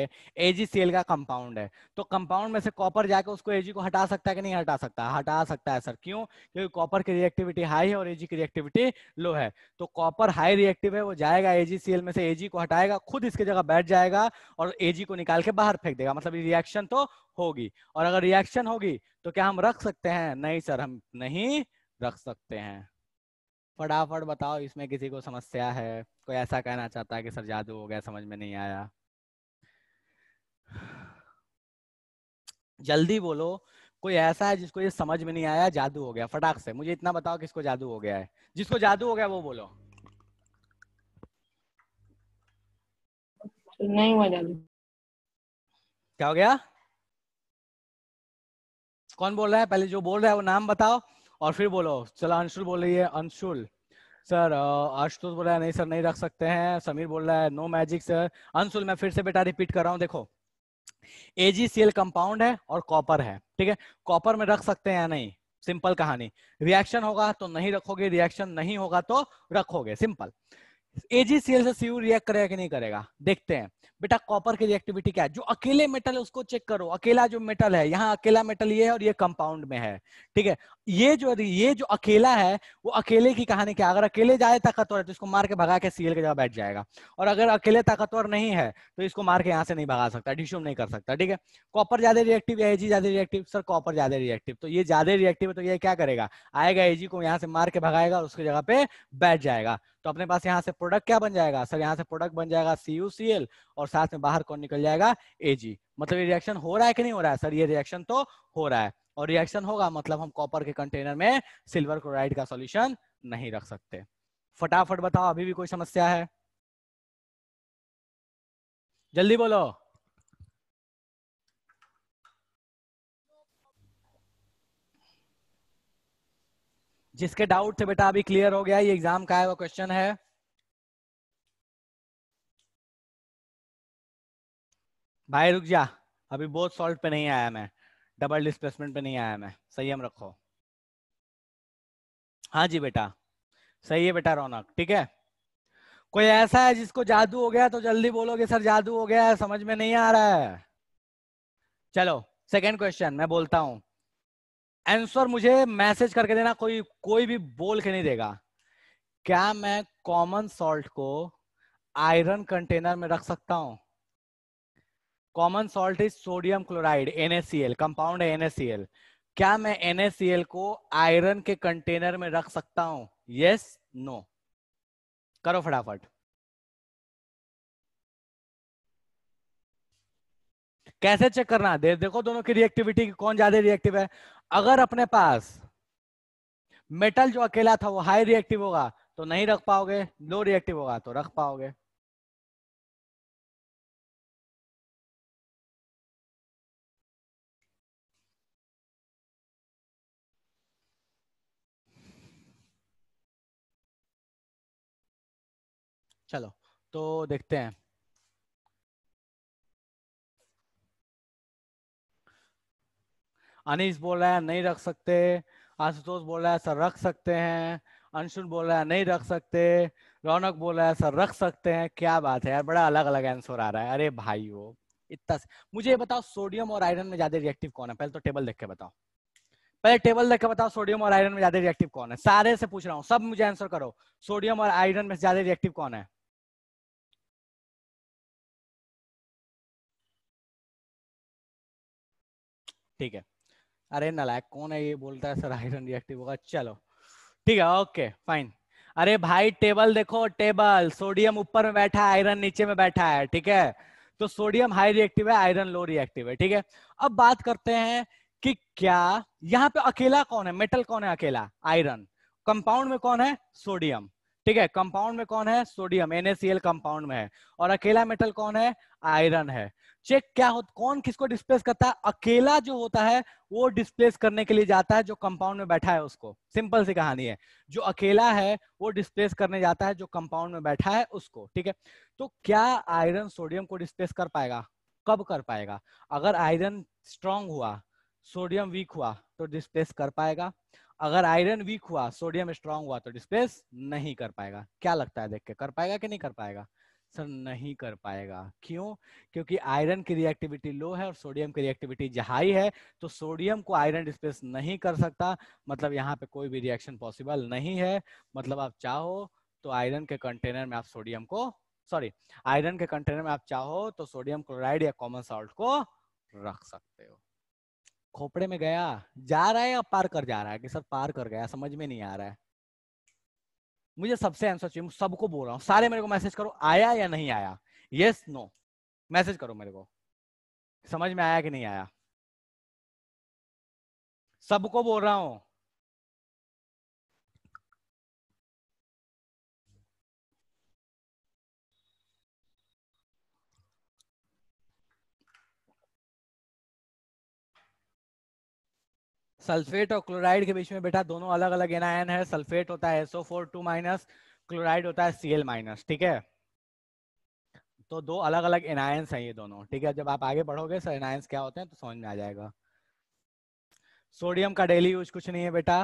एजीसीएल का कंपाउंड है तो कंपाउंड में से कॉपर जाके उसको एजी को हटा सकता है कि नहीं हटा सकता हटा सकता है सर क्यों क्योंकि कॉपर की रिएक्टिविटी हाई है और एजी की रिएक्टिविटी लो है तो कॉपर हाई रिएक्टिव है वो जाएगा एजीसीएल में से एजी को हटाएगा खुद इसके जगह बैठ जाएगा और एजी को निकाल के बाहर फेंक देगा मतलब रिएक्शन तो होगी और अगर रिएक्शन होगी तो क्या हम रख सकते हैं नहीं सर हम नहीं रख सकते हैं फटाफट बताओ इसमें किसी को समस्या है कोई ऐसा कहना चाहता है कि सर जादू हो गया समझ में नहीं आया जल्दी बोलो कोई ऐसा है जिसको ये समझ में नहीं आया जादू हो गया फटाक से मुझे इतना बताओ किसको जादू हो गया है जिसको जादू हो गया वो बोलो नहीं हुआ जादू क्या हो गया कौन बोल रहा है पहले जो बोल रहा है वो नाम बताओ और फिर बोलो चला अंशुल बोल रही है अंशुल सर आशुतोष बोल रहा है नहीं सर नहीं रख सकते हैं समीर बोल रहा है नो मैजिक सर अंशुल मैं फिर से बेटा रिपीट कर रहा हूँ देखो एजीसीएल कंपाउंड है और कॉपर है ठीक है कॉपर में रख सकते हैं या नहीं सिंपल कहानी रिएक्शन होगा तो नहीं रखोगे रिएक्शन नहीं होगा तो रखोगे सिंपल एजीसीएल से सीयू रिएक्ट करेगा कि नहीं करेगा देखते हैं बेटा कॉपर की रिएक्टिविटी क्या है जो अकेले मेटल है उसको चेक करो अकेला जो मेटल है यहाँ अकेला मेटल ये है और ये कंपाउंड में है ठीक है ये जो ये जो अकेला है वो अकेले की कहानी क्या अगर अकेले जाए ताकतवर है तो इसको मार के भगा के सीएल के जगह बैठ जाएगा और अगर अकेले ताकतवर नहीं है तो इसको मार के यहाँ से नहीं भगा सकता डिश्यूम नहीं कर सकता ठीक है कॉपर ज्यादा रिएक्टिव या एजी ज्यादा रिएक्टिव सर कॉपर ज्यादा रिएक्टिव तो ये ज्यादा रिएक्टिव है तो ये क्या करेगा आएगा एजी को यहाँ से मार के भगाएगा और उसकी जगह पे बैठ जाएगा तो अपने पास यहाँ से प्रोडक्ट क्या बन जाएगा सर यहाँ से प्रोडक्ट बन जाएगा सी और साथ में बाहर कौन निकल जाएगा एजी मतलब ये रिएक्शन हो रहा है कि नहीं हो रहा है सर ये रिएक्शन तो हो रहा है और रिएक्शन होगा मतलब हम कॉपर के कंटेनर में सिल्वर क्लोराइड का सॉल्यूशन नहीं रख सकते फटाफट बताओ अभी भी कोई समस्या है जल्दी बोलो जिसके डाउट थे बेटा अभी क्लियर हो गया ये एग्जाम का है वो क्वेश्चन है भाई रुक जा अभी बहुत सॉल्ट पे नहीं आया मैं डबल डिस्प्लेसमेंट पे नहीं आया मैं संयम रखो हाँ जी बेटा सही है बेटा रौनक ठीक है कोई ऐसा है जिसको जादू हो गया तो जल्दी बोलोगे सर जादू हो गया है समझ में नहीं आ रहा है चलो सेकेंड क्वेश्चन मैं बोलता हूँ आंसर मुझे मैसेज करके देना कोई कोई भी बोल के नहीं देगा क्या मैं कॉमन सॉल्ट को आयरन कंटेनर में रख सकता हूँ common salt is sodium chloride NaCl compound है एनएसीएल क्या मैं एनएसीएल को आयरन के कंटेनर में रख सकता हूं यस yes, नो no. करो फटाफट कैसे चेक करना दे, देखो दोनों की रिएक्टिविटी कौन ज्यादा रिएक्टिव है अगर अपने पास मेटल जो अकेला था वो हाई रिएक्टिव होगा तो नहीं रख पाओगे लो रिएक्टिव होगा तो रख पाओगे चलो तो देखते हैं अनिश बोल रहा है नहीं रख सकते आशुतोष बोल रहा है सर रख सकते हैं अंशुल बोल रहा है नहीं रख सकते रौनक बोल रहा है सर रख सकते हैं क्या बात है यार बड़ा अलग अलग आंसर आ रहा है अरे भाई वो इतना मुझे ये बताओ सोडियम और आयरन में ज्यादा रिएक्टिव कौन है पहले तो टेबल देख के बताओ पहले टेबल देख के बताओ सोडियम और आयरन में ज्यादा रिएक्टिव कौन है सारे से पूछ रहा हूँ सब मुझे आंसर करो सोडियम और आयरन में ज्यादा रिएक्टिव कौन है ठीक है अरे नलायक कौन है ये बोलता है सर आयरन रिएक्टिव होगा चलो ठीक है ओके फाइन अरे भाई टेबल देखो टेबल सोडियम ऊपर में बैठा है आयरन नीचे में बैठा है ठीक है तो सोडियम हाई रिएक्टिव है आयरन लो रिएक्टिव है ठीक है अब बात करते हैं कि क्या यहाँ पे अकेला कौन है मेटल कौन है अकेला आयरन कंपाउंड में कौन है सोडियम ठीक है कंपाउंड में कौन है सोडियम NaCl कंपाउंड में है और अकेला मेटल कौन है आयरन है चेक क्या हो कौन किसको डिस्प्लेस करता है अकेला जो होता है वो डिस्प्लेस करने के लिए जाता है जो कंपाउंड में बैठा है उसको सिंपल सी कहानी है जो अकेला है वो डिस्प्लेस करने जाता है जो कंपाउंड में बैठा है उसको ठीक है तो क्या आयरन सोडियम को डिस्प्लेस कर पाएगा कब कर पाएगा अगर आयरन स्ट्रांग हुआ सोडियम वीक हुआ तो डिस्प्लेस कर पाएगा अगर आयरन वीक हुआ सोडियम स्ट्रांग हुआ तो डिस्प्लेस नहीं कर पाएगा क्या लगता है देख के कर पाएगा कि नहीं कर पाएगा सर नहीं कर पाएगा क्यों क्योंकि आयरन की रिएक्टिविटी लो है और सोडियम की रिएक्टिविटी हाई है तो सोडियम को आयरन डिस्प्लेस नहीं कर सकता मतलब यहाँ पे कोई भी रिएक्शन पॉसिबल नहीं है मतलब आप चाहो तो आयरन के कंटेनर में आप सोडियम को सॉरी आयरन के कंटेनर में आप चाहो तो सोडियम क्लोराइड या कॉमन सॉल्ट को रख सकते हो खोपड़े में गया जा रहा है या पार कर जा रहा है कि सर पार कर गया समझ में नहीं आ रहा है मुझे सबसे आंसर चाहिए सबको बोल रहा हूँ सारे मेरे को मैसेज करो आया या नहीं आया यस नो मैसेज करो मेरे को समझ में आया कि नहीं आया सबको बोल रहा हूं सल्फेट और क्लोराइड के बीच में बेटा दोनों अलग अलग एनायन है सल्फेट होता है SO four two minus chloride होता है सीएल माइनस ठीक है तो दो अलग अलग एनायंस हैं ये दोनों ठीक है जब आप आगे बढ़ोगे सर एनायंस क्या होते हैं तो समझ में आ जाएगा सोडियम का डेली यूज कुछ नहीं है बेटा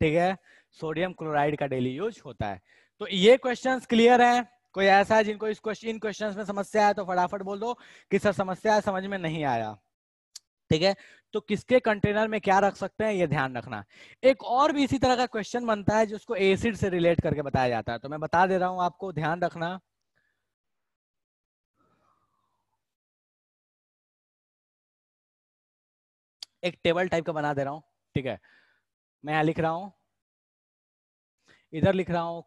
ठीक है सोडियम क्लोराइड का डेली यूज होता है तो ये क्वेश्चंस क्लियर हैं कोई ऐसा है जिनको इस क्वेश्चन इन क्वेश्चंस में समस्या है तो फटाफट बोल दो कि सर समस्या है समझ में नहीं आया ठीक है तो किसके कंटेनर में क्या रख सकते हैं ये ध्यान रखना एक और भी इसी तरह का क्वेश्चन बनता है जिसको एसिड से रिलेट करके बताया जाता है तो मैं बता दे रहा हूं आपको ध्यान रखना एक टेबल टाइप का बना दे रहा हूं ठीक है मैं यहां लिख रहा हूं इधर लिख रहा हूं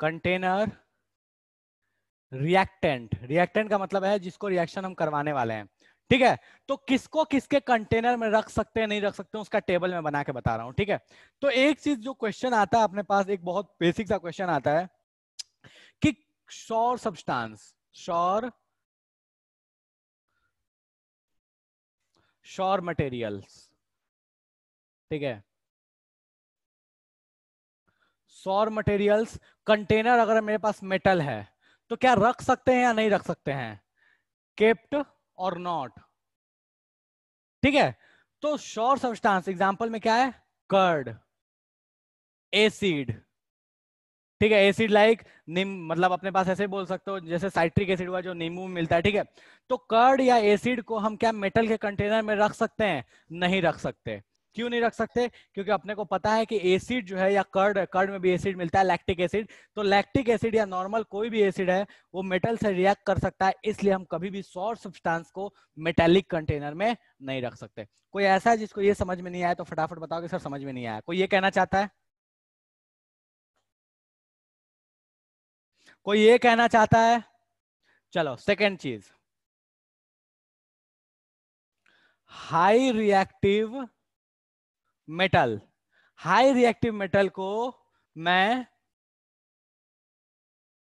कंटेनर रिएक्टेंट रिएक्टेंट का मतलब है जिसको रिएक्शन हम करवाने वाले हैं ठीक है तो किसको किसके कंटेनर में रख सकते हैं नहीं रख सकते उसका टेबल में बना के बता रहा हूं ठीक है तो एक चीज जो क्वेश्चन आता है अपने पास एक बहुत बेसिक सा क्वेश्चन आता है कि शोर सब्सटेंस शोर शोर मटेरियल्स ठीक है सौर मटेरियल्स कंटेनर अगर मेरे पास मेटल है तो क्या रख सकते हैं या नहीं रख सकते हैं केप्ट और नॉट ठीक है तो शोर सब्सटेंस एग्जाम्पल में क्या है कर्ड एसिड ठीक है एसिड लाइक निम मतलब अपने पास ऐसे बोल सकते हो जैसे साइट्रिक एसिड हुआ जो नींबू में मिलता है ठीक है तो कर्ड या एसिड को हम क्या मेटल के कंटेनर में रख सकते हैं नहीं रख सकते क्यों नहीं रख सकते क्योंकि अपने को पता है कि एसिड जो है या कर्ड कर्ड में भी एसिड मिलता है लैक्टिक एसिड तो लैक्टिक एसिड या नॉर्मल कोई भी एसिड है वो मेटल से रिएक्ट कर सकता है इसलिए हम कभी भी सॉर्ट सब्सटेंस को मेटेलिक कंटेनर में नहीं रख सकते कोई ऐसा है जिसको ये समझ में नहीं आया तो फटाफट बताओ कि सर समझ में नहीं आया कोई ये कहना चाहता है कोई ये कहना चाहता है चलो सेकेंड चीज high reactive metal high reactive metal को मैं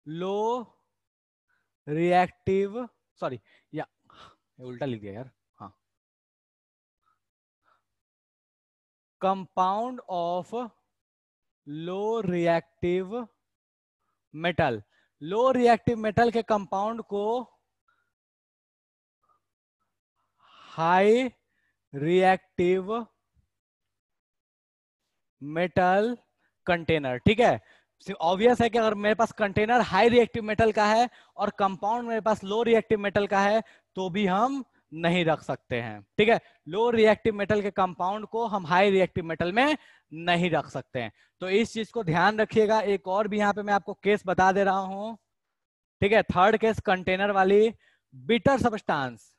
लो रिएक्टिव सॉरी या उल्टा लिख दिया यार हाँ compound of low reactive metal low reactive metal के कंपाउंड को हाई रिएक्टिव मेटल कंटेनर ठीक है ऑब्वियस है कि अगर मेरे पास कंटेनर हाई रिएक्टिव मेटल का है और कंपाउंड मेरे पास लो रिएक्टिव मेटल का है तो भी हम नहीं रख सकते हैं ठीक है लो रिएक्टिव मेटल के कंपाउंड को हम हाई रिएक्टिव मेटल में नहीं रख सकते हैं तो इस चीज को ध्यान रखिएगा एक और भी यहाँ पे मैं आपको केस बता दे रहा हूं ठीक है थर्ड केस कंटेनर वाली बीटर सबस्टांस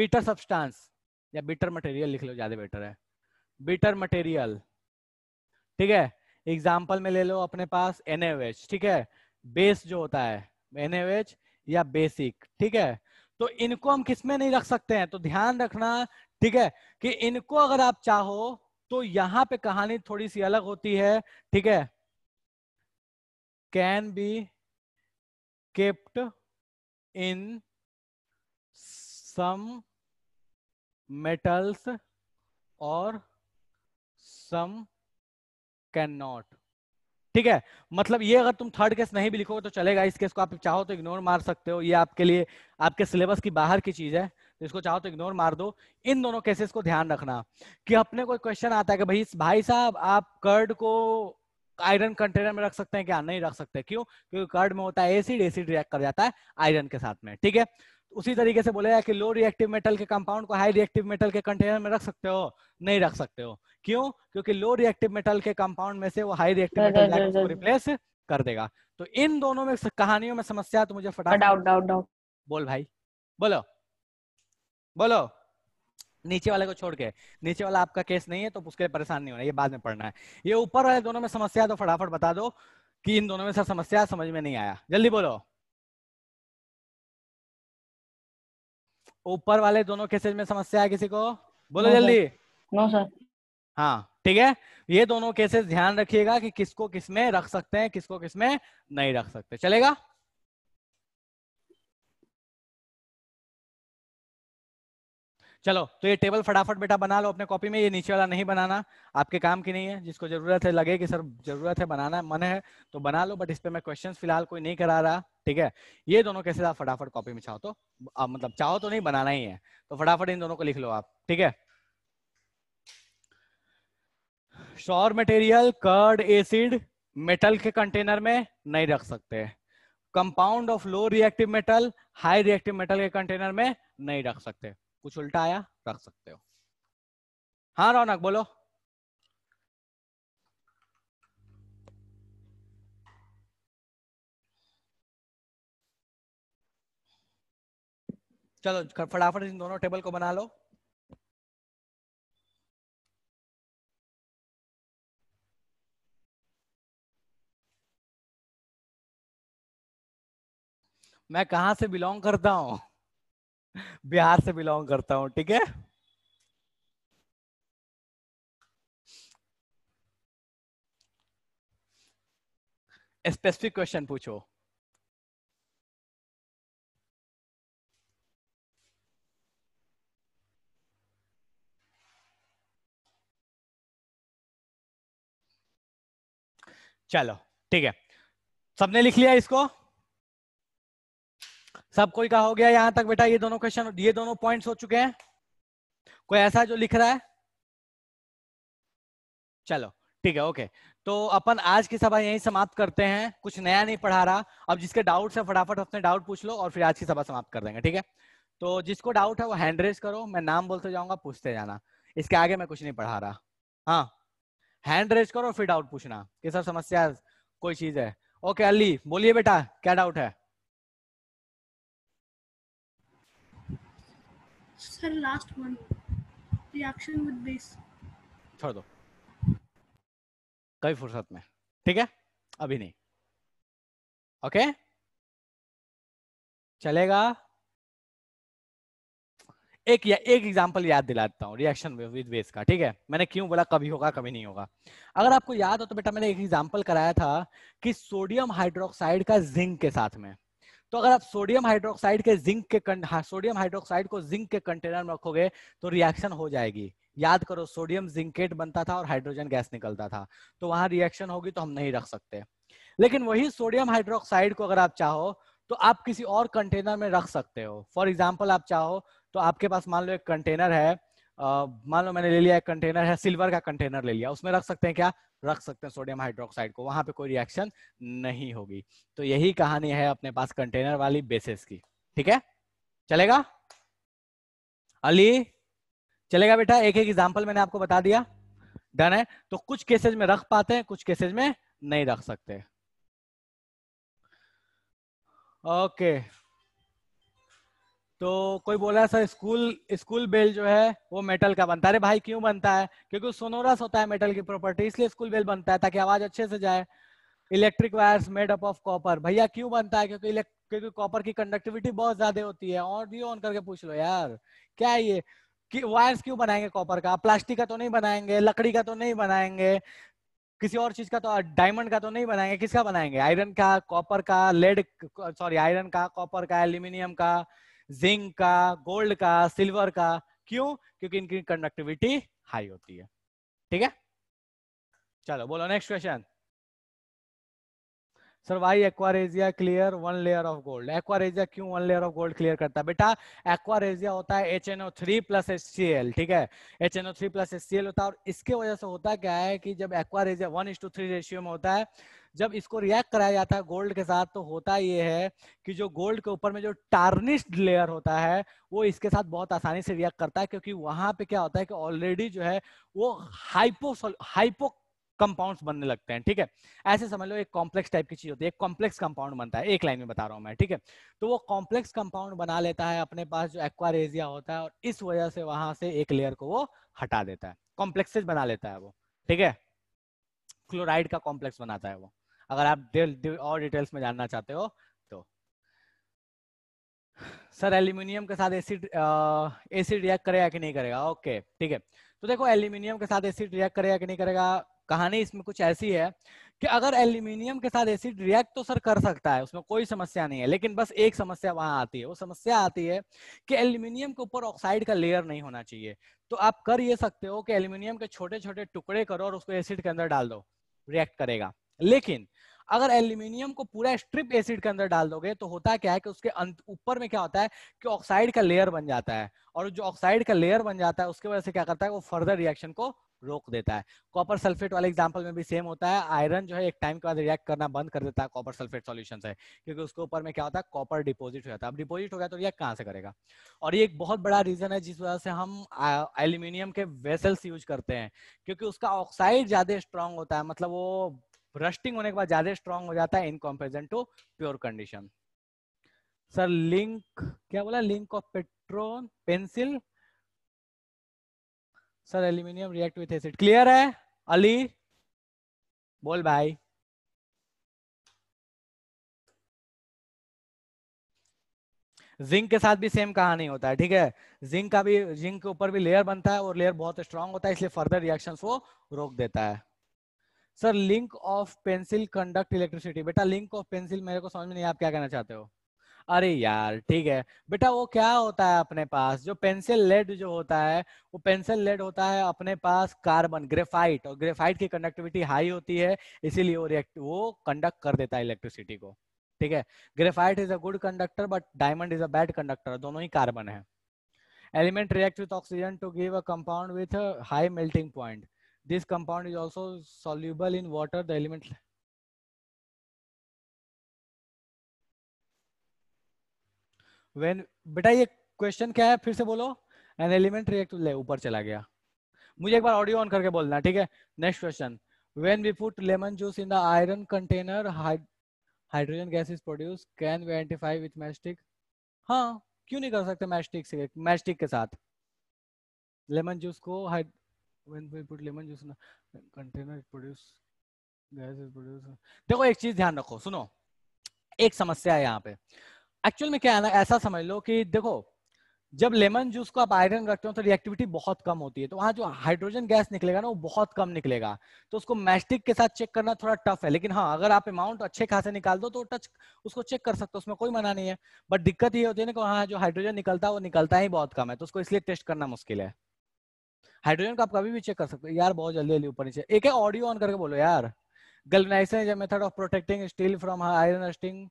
बीटर सबस्टांस या बीटर मटेरियल लिख लो ज्यादा बेटर है बिटर मटेरियल ठीक है एग्जाम्पल में ले लो अपने पास एनएवएच ठीक है बेस जो होता है एनएवएच या बेसिक ठीक है तो इनको हम किसमें नहीं रख सकते हैं तो ध्यान रखना ठीक है कि इनको अगर आप चाहो तो यहां पे कहानी थोड़ी सी अलग होती है ठीक है can be kept in some metals और सम कैन नॉट ठीक है मतलब ये अगर तुम थर्ड केस नहीं भी लिखोगे तो चलेगा इस केस को आप चाहो तो इग्नोर मार सकते हो ये आपके लिए आपके सिलेबस की बाहर की चीज है तो इसको चाहो तो इग्नोर मार दो इन दोनों केसेस को ध्यान रखना कि अपने कोई क्वेश्चन आता है कि भाई भाई साहब आप कर्ड को आयरन कंटेनर में रख सकते हैं क्या नहीं रख सकते क्यों क्योंकि कर्ड में होता है एसिड एसिड रिएक्ट कर जाता है आयरन के साथ में ठीक है उसी तरीके से बोलेगा कि लो रिएक्टिव मेटल के कंपाउंड को हाई रिएक्टिव मेटल के कंटेनर में रख सकते हो नहीं रख सकते हो क्यों क्योंकि लो रिएक्टिव मेटल के कंपाउंड में से वो हाई रिएक्टिव मेटल को रिप्लेस कर देगा तो इन दोनों में कहानियों में समस्या तो मुझे फटाफट बोल भाई बोलो बोलो नीचे वाले को छोड़ के नीचे वाला आपका केस नहीं है तो उसके लिए परेशान नहीं होना ये बाद में पढ़ना है ये ऊपर वाले दोनों में समस्या तो फटाफट बता दो कि इन दोनों में सर समस्या समझ में नहीं आया जल्दी बोलो ऊपर वाले दोनों केसेज में समस्या है किसी को बोलो हाँ, जल्दी नो सर हाँ ठीक है ये दोनों केसेस ध्यान रखिएगा कि किसको किसमें रख सकते हैं किसको किसमें नहीं रख सकते चलेगा चलो तो ये टेबल फटाफट बेटा बना लो अपने कॉपी में ये नीचे वाला नहीं बनाना आपके काम की नहीं है जिसको जरूरत है लगे कि सर जरूरत है बनाना है मन है तो बना लो बट इस पर मैं क्वेश्चन फिलहाल कोई नहीं करा रहा ठीक है ये दोनों कैसे आप फटाफट कॉपी में चाहो तो आ, मतलब चाहो तो नहीं बनाना ही है तो फटाफट इन दोनों को लिख लो आप ठीक है sour material curd acid metal के कंटेनर में नहीं रख सकते compound of low reactive metal high reactive metal के कंटेनर में नहीं रख सकते कुछ उल्टा आया रख सकते हो हाँ रौनक बोलो चलो फटाफट इन दोनों टेबल को बना लो मैं कहां से बिलोंग करता हूं बिहार से बिलोंग करता हूं ठीक है स्पेसिफिक क्वेश्चन पूछो चलो ठीक है सबने लिख लिया इसको सब कोई का हो गया यहां तक बेटा ये दोनों क्वेश्चन ये दोनों पॉइंट्स हो चुके हैं कोई ऐसा जो लिख रहा है चलो ठीक है ओके तो अपन आज की सभा यही समाप्त करते हैं कुछ नया नहीं पढ़ा रहा अब जिसके डाउट है फटाफट अपने डाउट पूछ लो और फिर आज की सभा समाप्त कर देंगे ठीक है तो जिसको डाउट है वो हैंड रेस करो मैं नाम बोलते जाऊंगा पूछते जाना इसके आगे मैं कुछ नहीं पढ़ा रहा हाँ हैंड रेस करो फिर डाउट पूछना कि सर समस्या कोई चीज है ओके अली बोलिए बेटा क्या डाउट है Sir, last one. Reaction with base. छोड़ दो कभी फुर्सत में ठीक है अभी नहीं ओके okay? चलेगा एक या एक एग्जांपल याद दिलाता हूँ रिएक्शन विद बेस का ठीक है मैंने क्यों बोला कभी होगा कभी नहीं होगा अगर आपको याद हो तो बेटा मैंने एक एग्जांपल कराया था कि सोडियम हाइड्रोक्साइड का जिंक के साथ में तो अगर आप सोडियम हाइड्रोक्साइड के जिंक के सोडियम हाइड्रोक्साइड को जिंक के कंटेनर में रखोगे तो रिएक्शन हो जाएगी याद करो सोडियम जिंकेट बनता था और हाइड्रोजन गैस निकलता था तो वहां रिएक्शन होगी तो हम नहीं रख सकते लेकिन वही सोडियम हाइड्रोक्साइड को अगर आप चाहो तो आप किसी और कंटेनर में रख सकते हो फॉर एग्जाम्पल आप चाहो तो आपके पास मान लो एक कंटेनर है मान लो मैंने ले लिया एक कंटेनर है सिल्वर का कंटेनर ले लिया उसमें रख सकते हैं क्या रख सकते हैं सोडियम हाइड्रोक्साइड को वहां पे कोई रिएक्शन नहीं होगी तो यही कहानी है अपने पास कंटेनर वाली बेसिस की ठीक है चलेगा अली चलेगा बेटा एक एक एग्जाम्पल मैंने आपको बता दिया डन है तो कुछ केसेज में रख पाते हैं कुछ केसेज में नहीं रख सकते ओके okay. तो कोई बोला सर स्कूल स्कूल बेल जो है वो मेटल का बनता है अरे भाई क्यों बनता है क्योंकि सोनोरस होता है मेटल की प्रॉपर्टी इसलिए स्कूल बेल बनता है ताकि आवाज अच्छे से जाए electric wires made up of copper भैया क्यों बनता है क्योंकि क्योंकि कॉपर की कंडक्टिविटी बहुत ज्यादा होती है और भी ऑन करके पूछ लो यार क्या है ये कि वायर्स क्यों बनाएंगे कॉपर का प्लास्टिक का तो नहीं बनाएंगे लकड़ी का तो नहीं बनाएंगे किसी और चीज का तो डायमंड का तो नहीं बनाएंगे किसका बनाएंगे आयरन का कॉपर का लेड सॉरी आयरन का कॉपर का एल्यूमिनियम का जिंक का गोल्ड का सिल्वर का क्यों क्योंकि इनकी कंडक्टिविटी हाई होती है ठीक है चलो बोलो next question sir why aqua regia clear one layer of gold aqua regia क्यों one layer of gold clear करता है बेटा एक्वारेजिया होता है H N O three plus H C L ठीक है H N O three plus H C L होता है और इसके वजह से होता क्या है कि जब aqua regia one is to three ratio में होता है जब इसको रिएक्ट कराया जाता है गोल्ड के साथ तो होता यह है कि जो गोल्ड के ऊपर में जो टार्निश्ड लेयर होता है वो इसके साथ बहुत आसानी से रिएक्ट करता है क्योंकि वहां पे क्या होता है कि ऑलरेडी जो है वो हाइपो हाइपो कंपाउंड्स बनने लगते हैं ठीक है ऐसे समझ लो एक कॉम्प्लेक्स टाइप की चीज होती है एक कॉम्प्लेक्स कंपाउंड बनता है एक लाइन में बता रहा हूँ मैं ठीक है तो वो कॉम्प्लेक्स कंपाउंड बना लेता है अपने पास जो एक्वारेजिया होता है और इस वजह से वहां से एक लेयर को वो हटा देता है कॉम्प्लेक्सेज बना लेता है वो ठीक है क्लोराइड का कॉम्प्लेक्स बनाता है वो अगर आप दे, दे, और डिटेल्स में जानना चाहते हो तो सर एल्यूमिनियम के साथ एसिड एसिड रिएक्ट करेगा कि नहीं करेगा ओके ठीक है तो देखो एल्यूमिनियम के साथ एसिड रिएक्ट करेगा कि नहीं करेगा कहानी इसमें कुछ ऐसी है कि अगर एल्यूमिनियम के साथ एसिड रिएक्ट तो सर कर सकता है उसमें कोई समस्या नहीं है लेकिन बस एक समस्या वहां आती है वो समस्या आती है कि एल्यूमिनियम के ऊपर ऑक्साइड का लेयर नहीं होना चाहिए तो आप कर ये सकते हो कि एल्यूमिनियम के छोटे छोटे टुकड़े करो और उसको एसिड के अंदर डाल दो रिएक्ट करेगा लेकिन अगर एल्यूमिनियम को पूरा स्ट्रिप एसिड के अंदर डाल दोगे तो होता क्या है कि उसके ऊपर में क्या होता है कि ऑक्साइड का लेयर बन जाता है और जो ऑक्साइड का लेयर बन जाता है उसके वजह से क्या करता है वो फर्दर रिएक्शन को रोक देता है कॉपर सल्फेट वाले एग्जाम्पल में भी सेम होता है आयरन जो है एक टाइम के बाद रिएक्ट करना बंद कर देता है कॉपर सल्फेट सॉल्यूशन से क्योंकि उसके ऊपर में क्या होता है कॉपर डिपोजिट हो जाता है अब डिपोजिट हो गया तो रिएक्ट कहाँ से करेगा और ये एक बहुत बड़ा रीजन है जिस वजह से हम एल्यूमिनियम के वेसल्स यूज करते हैं क्योंकि उसका ऑक्साइड ज्यादा स्ट्रांग होता है मतलब वो रस्टिंग होने के बाद ज्यादा स्ट्रांग हो जाता है in comparison to pure condition sir link क्या बोला link of patron pencil sir aluminium react with acid clear है अली बोल भाई जिंक के साथ भी सेम कहानी होता है ठीक है जिंक का भी जिंक के ऊपर भी लेयर बनता है और लेयर बहुत स्ट्रांग होता है इसलिए फर्दर रिएक्शन को रोक देता है sir link of pencil conduct electricity बेटा लिंक ऑफ पेंसिल मेरे को समझ में नहीं आप क्या कहना चाहते हो अरे यार ठीक है बेटा वो क्या होता है अपने पास जो पेंसिल लेड जो होता है वो पेंसिल लेड होता है अपने पास कार्बन ग्रेफाइट और ग्रेफाइट की कंडक्टिविटी हाई होती है इसीलिए वो रिएक्ट वो कंडक्ट कर देता है इलेक्ट्रिसिटी को ठीक है graphite is a good conductor but diamond is a bad conductor दोनों ही कार्बन है element react with oxygen to give a compound with high melting point this compound is also soluble in water the element when बेटा ये question क्या है फिर से बोलो एन एलिमेंट रिएक्ट ले ऊपर चला गया मुझे एक बार ऑडियो ऑन करके बोलना ठीक है next question when we put lemon juice in the iron container hydrogen gas is produce can we identify with matchstick हाँ क्यों नहीं कर सकते मैस्टिक से मैस्टिक के साथ लेमन जूस को when we put lemon juice in container produce gas is produce देखो एक चीज ध्यान रखो सुनो एक समस्या है यहाँ पे एक्चुअल में क्या है ना ऐसा समझ लो कि देखो जब लेमन जूस को आप आयरन रखते हो तो रिएक्टिविटी बहुत कम होती है तो वहां जो हाइड्रोजन गैस निकलेगा ना वो बहुत कम निकलेगा तो उसको मैस्टिक के साथ चेक करना थोड़ा टफ है लेकिन हाँ अगर आप अमाउंट अच्छे खासे निकाल दो तो टच उसको चेक कर सकते हो उसमें कोई मना नहीं है बट दिक्कत ये होती है ना कि वहाँ जो हाइड्रोजन निकलता है वो निकलता ही बहुत कम है तो उसको इसलिए टेस्ट करना मुश्किल है हाइड्रोजन को आप कभी भी चेक कर सकते हो यार बहुत जल्दी जल्दी ऊपर नीचे एक है ऑडियो ऑन करके बोलो यार galvanization method of protecting steel from iron rusting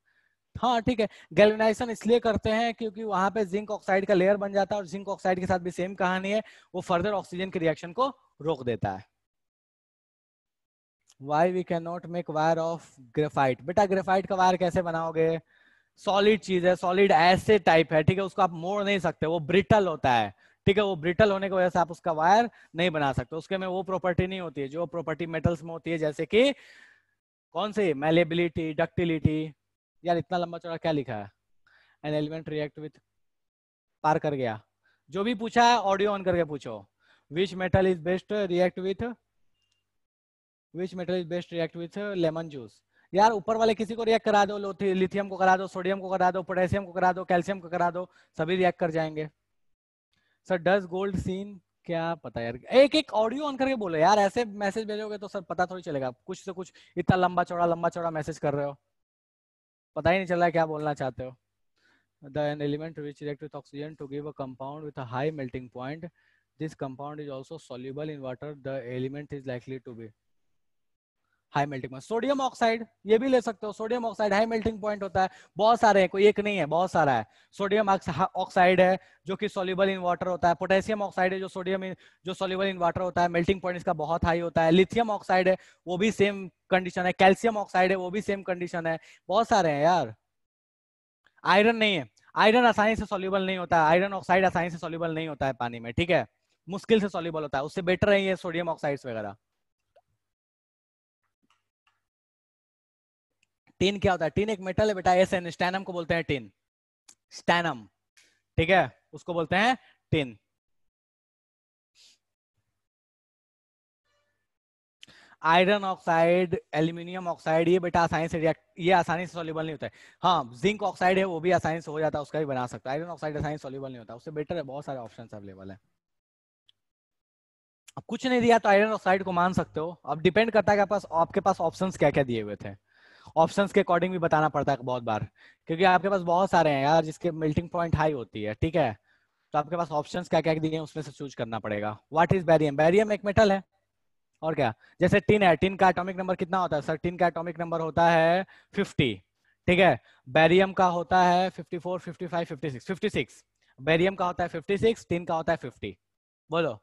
हाँ ठीक है गैलनाइजेशन इसलिए करते हैं क्योंकि वहां पे जिंक ऑक्साइड का लेयर बन जाता है और जिंक ऑक्साइड के साथ भी सेम कहानी है वो फर्दर ऑक्सीजन के रिएक्शन को रोक देता है why we can not make wire of graphite बेटा ग्रेफाइट का वायर कैसे बनाओगे सॉलिड चीज है सॉलिड ऐसे टाइप है ठीक है उसको आप मोड़ नहीं सकते वो ब्रिटल होता है ठीक है वो ब्रिटल होने की वजह से आप उसका वायर नहीं बना सकते उसके में वो प्रॉपर्टी नहीं होती है जो प्रॉपर्टी मेटल्स में होती है जैसे कि कौन सी मेलेबिलिटी डक्टिलिटी यार इतना लंबा चौड़ा क्या लिखा है एन एलिमेंट रिएक्ट विथ पार कर गया जो भी पूछा है ऑडियो ऑन करके पूछो which metal is best react with which metal is best react with lemon juice यार ऊपर वाले किसी को रिएक्ट करा दो लिथियम को करा दो सोडियम को करा दो पोटेशियम को करा दो कैल्शियम को करा दो सभी रिएक्ट कर जाएंगे सर डज गोल्ड सीन क्या पता यार एक एक ऑडियो ऑन करके बोलो यार ऐसे मैसेज भेजोगे तो सर पता थोड़ी चलेगा कुछ से कुछ इतना लंबा चौड़ा लंबा चौड़ा मैसेज कर रहे हो पता ही नहीं चल रहा क्या बोलना चाहते हो the an element which react with oxygen to give a compound with a high melting point this compound is also soluble in water the element is likely to be high melting point sodium oxide ये भी ले सकते हो sodium oxide high melting point होता है बहुत सारे हैं कोई एक नहीं है बहुत सारा है सोडियम ऑक्साइड है जो कि सोल्यूबल इन वाटर होता है पोटेशियम ऑक्साइड है जो सोडियम जो सोल्यूबल इन वाटर होता है मेल्टिंग पॉइंट इसका बहुत हाई होता है लिथियम ऑक्साइड है वो भी सेम कंडीशन है कैल्शियम ऑक्साइड है वो भी सेम कंडीशन है बहुत सारे हैं यार आयरन नहीं है आयरन आसानी से सोल्यूबल नहीं होता है आयरन ऑक्साइड आसानी से सोल्यूबल नहीं होता है पानी में ठीक है मुश्किल से सोल्यूबल होता है उससे बेटर है ये सोडियम ऑक्साइड्स वगैरह टीन क्या होता है टीन एक मेटल है बेटा एस एन स्टैनम को बोलते हैं टीन स्टैनम ठीक है उसको बोलते हैं tin iron oxide aluminium oxide ये बेटा आसानी से रिएक्ट ये आसानी से सोल्यूबल नहीं होता है हाँ जिंक ऑक्साइड है वो भी आसानी से हो जाता है उसका भी बना सकता है आयरन ऑक्साइड आसानी सोल्यूबल नहीं होता उससे बेटर है बहुत सारे ऑप्शन अवेलेबल है अब कुछ नहीं दिया तो आयरन ऑक्साइड को मान सकते हो अब डिपेंड करता है कि आपके पास आपके पास ऑप्शंस क्या क्या दिए हुए थे ऑप्शंस के अकॉर्डिंग भी बताना पड़ता है बहुत बार क्योंकि आपके पास बहुत सारे हैं यार जिसके मेल्टिंग पॉइंट हाई होती है ठीक है तो आपके पास ऑप्शन क्या क्या दिए उसमें से चूज करना पड़ेगा वाट इज बैरियम बैरियम एक मेटल है और क्या जैसे टिन है टिन का एटॉमिक नंबर कितना होता है सर टिन का एटॉमिक नंबर होता है 50 ठीक है बैरियम का होता है 54 55 56 56 बैरियम का होता है 56 टिन का होता है 50 बोलो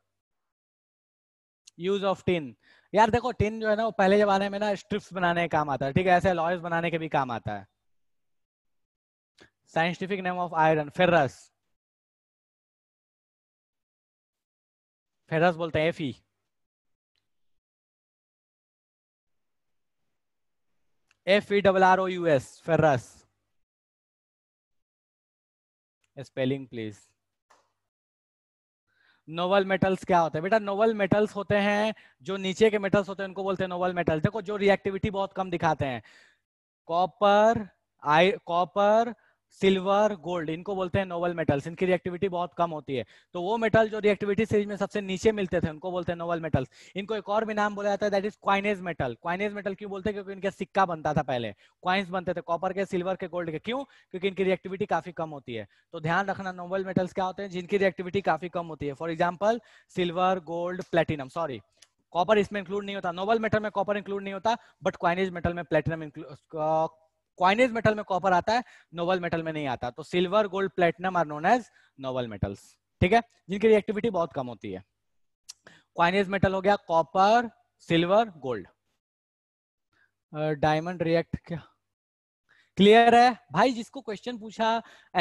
यूज ऑफ टिन यार देखो टिन जो है ना वो पहले जमाने में ना स्ट्रिप्स बनाने का काम आता है ठीक है ऐसे लॉयस बनाने के भी काम आता है scientific name of iron ferrous ferrous बोलते हैं Fe F E double R O U S ferrous spelling please noble metals क्या होते हैं बेटा नोवल मेटल्स होते हैं जो नीचे के मेटल्स होते हैं उनको बोलते हैं नोवल मेटल देखो जो रिएक्टिविटी बहुत कम दिखाते हैं कॉपर आई कॉपर सिल्वर गोल्ड इनको बोलते हैं नोवल मेटल्स इनकी रिएक्टिविटी बहुत कम होती है तो वो मेटल जो रिएक्टिविटी सीरीज में सबसे नीचे मिलते थे उनको बोलते हैं नोवल मेटल्स इनको एक और भी नाम बोला जाता है that is coinage metal coinage metal क्यों बोलते हैं क्योंकि इनका सिक्का बनता था पहले क्वाइंस बनते थे कॉपर के सिल्वर के गोल्ड के क्यों क्योंकि इनकी रिएक्टिविटी काफी कम होती है तो ध्यान रखना नोवल मेटल्स क्या होते हैं जिनकी रिएक्टिविटी काफी कम होती है for example silver gold platinum sorry copper इसमें इंक्लूड नहीं होता नोबल मेटल में कॉपर इंक्लूड नहीं होता बट क्वाइनेज मेटल में प्लेटिनम क्वाइनेज मेटल में कॉपर आता है नोबल मेटल में नहीं आता तो silver gold platinum are known as noble metals ठीक है जिनकी रिएक्टिविटी बहुत कम होती है क्वाइनेज मेटल हो गया copper silver gold diamond react क्या क्लियर है भाई जिसको क्वेश्चन पूछा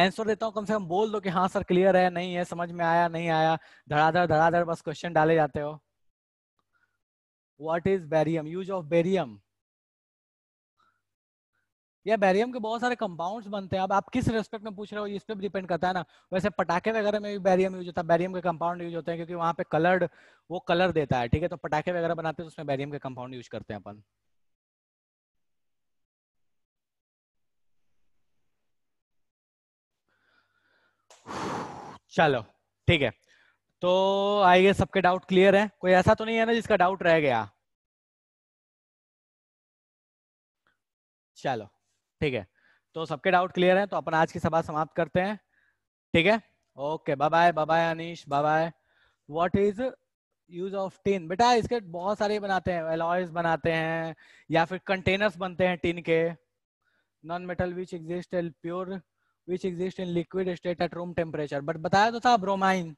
आंसर देता हूँ कम से कम बोल दो कि हाँ सर क्लियर है नहीं है समझ में आया नहीं आया धड़ाधड़ धड़ाधड़ बस क्वेश्चन डाले जाते हो what is barium use of barium या बैरियम के बहुत सारे कंपाउंड्स बनते हैं अब आप किस रेस्पेक्ट में पूछ रहे हो इस पर डिपेंड करता है ना वैसे पटाखे वगैरह में भी बैरियम यूज होता है बैरियम के कंपाउंड यूज होते हैं क्योंकि वहाँ पे कलर्ड वो कलर देता है ठीक है तो पटाखे वगैरह बनाते हैं तो उसमें बैरियम के कंपाउंड यूज करते हैं अपन चलो ठीक है तो आइए सबके डाउट क्लियर है कोई ऐसा तो नहीं है ना जिसका डाउट रह गया चलो ठीक है तो सबके डाउट क्लियर है तो अपन आज की सभा समाप्त करते हैं ठीक है okay bye bye bye Anish bye bye what is use of tin बेटा इसके बहुत सारे बनाते हैं एलॉयज बनाते हैं या फिर कंटेनर्स बनते हैं टिन के non metal which exist in pure which exist in liquid state at room temperature but बताया तो था ब्रोमाइन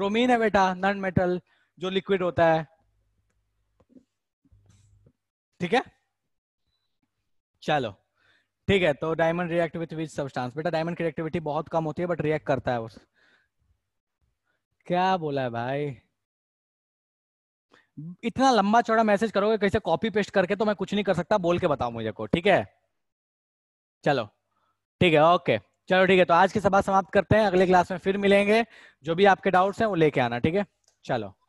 ब्रोमीन है बेटा नॉन मेटल जो लिक्विड होता है ठीक है चलो ठीक है तो diamond react with which substance बेटा डायमंड की रिएक्टिविटी बहुत कम होती है बट रिएक्ट करता है उस क्या बोला है भाई इतना लंबा चौड़ा मैसेज करोगे कैसे कॉपी पेस्ट करके तो मैं कुछ नहीं कर सकता बोल के बताओ मुझे को ठीक है चलो ठीक है ओके चलो ठीक है तो आज की सभा समाप्त करते हैं अगले क्लास में फिर मिलेंगे जो भी आपके डाउट्स हैं वो लेके आना ठीक है चलो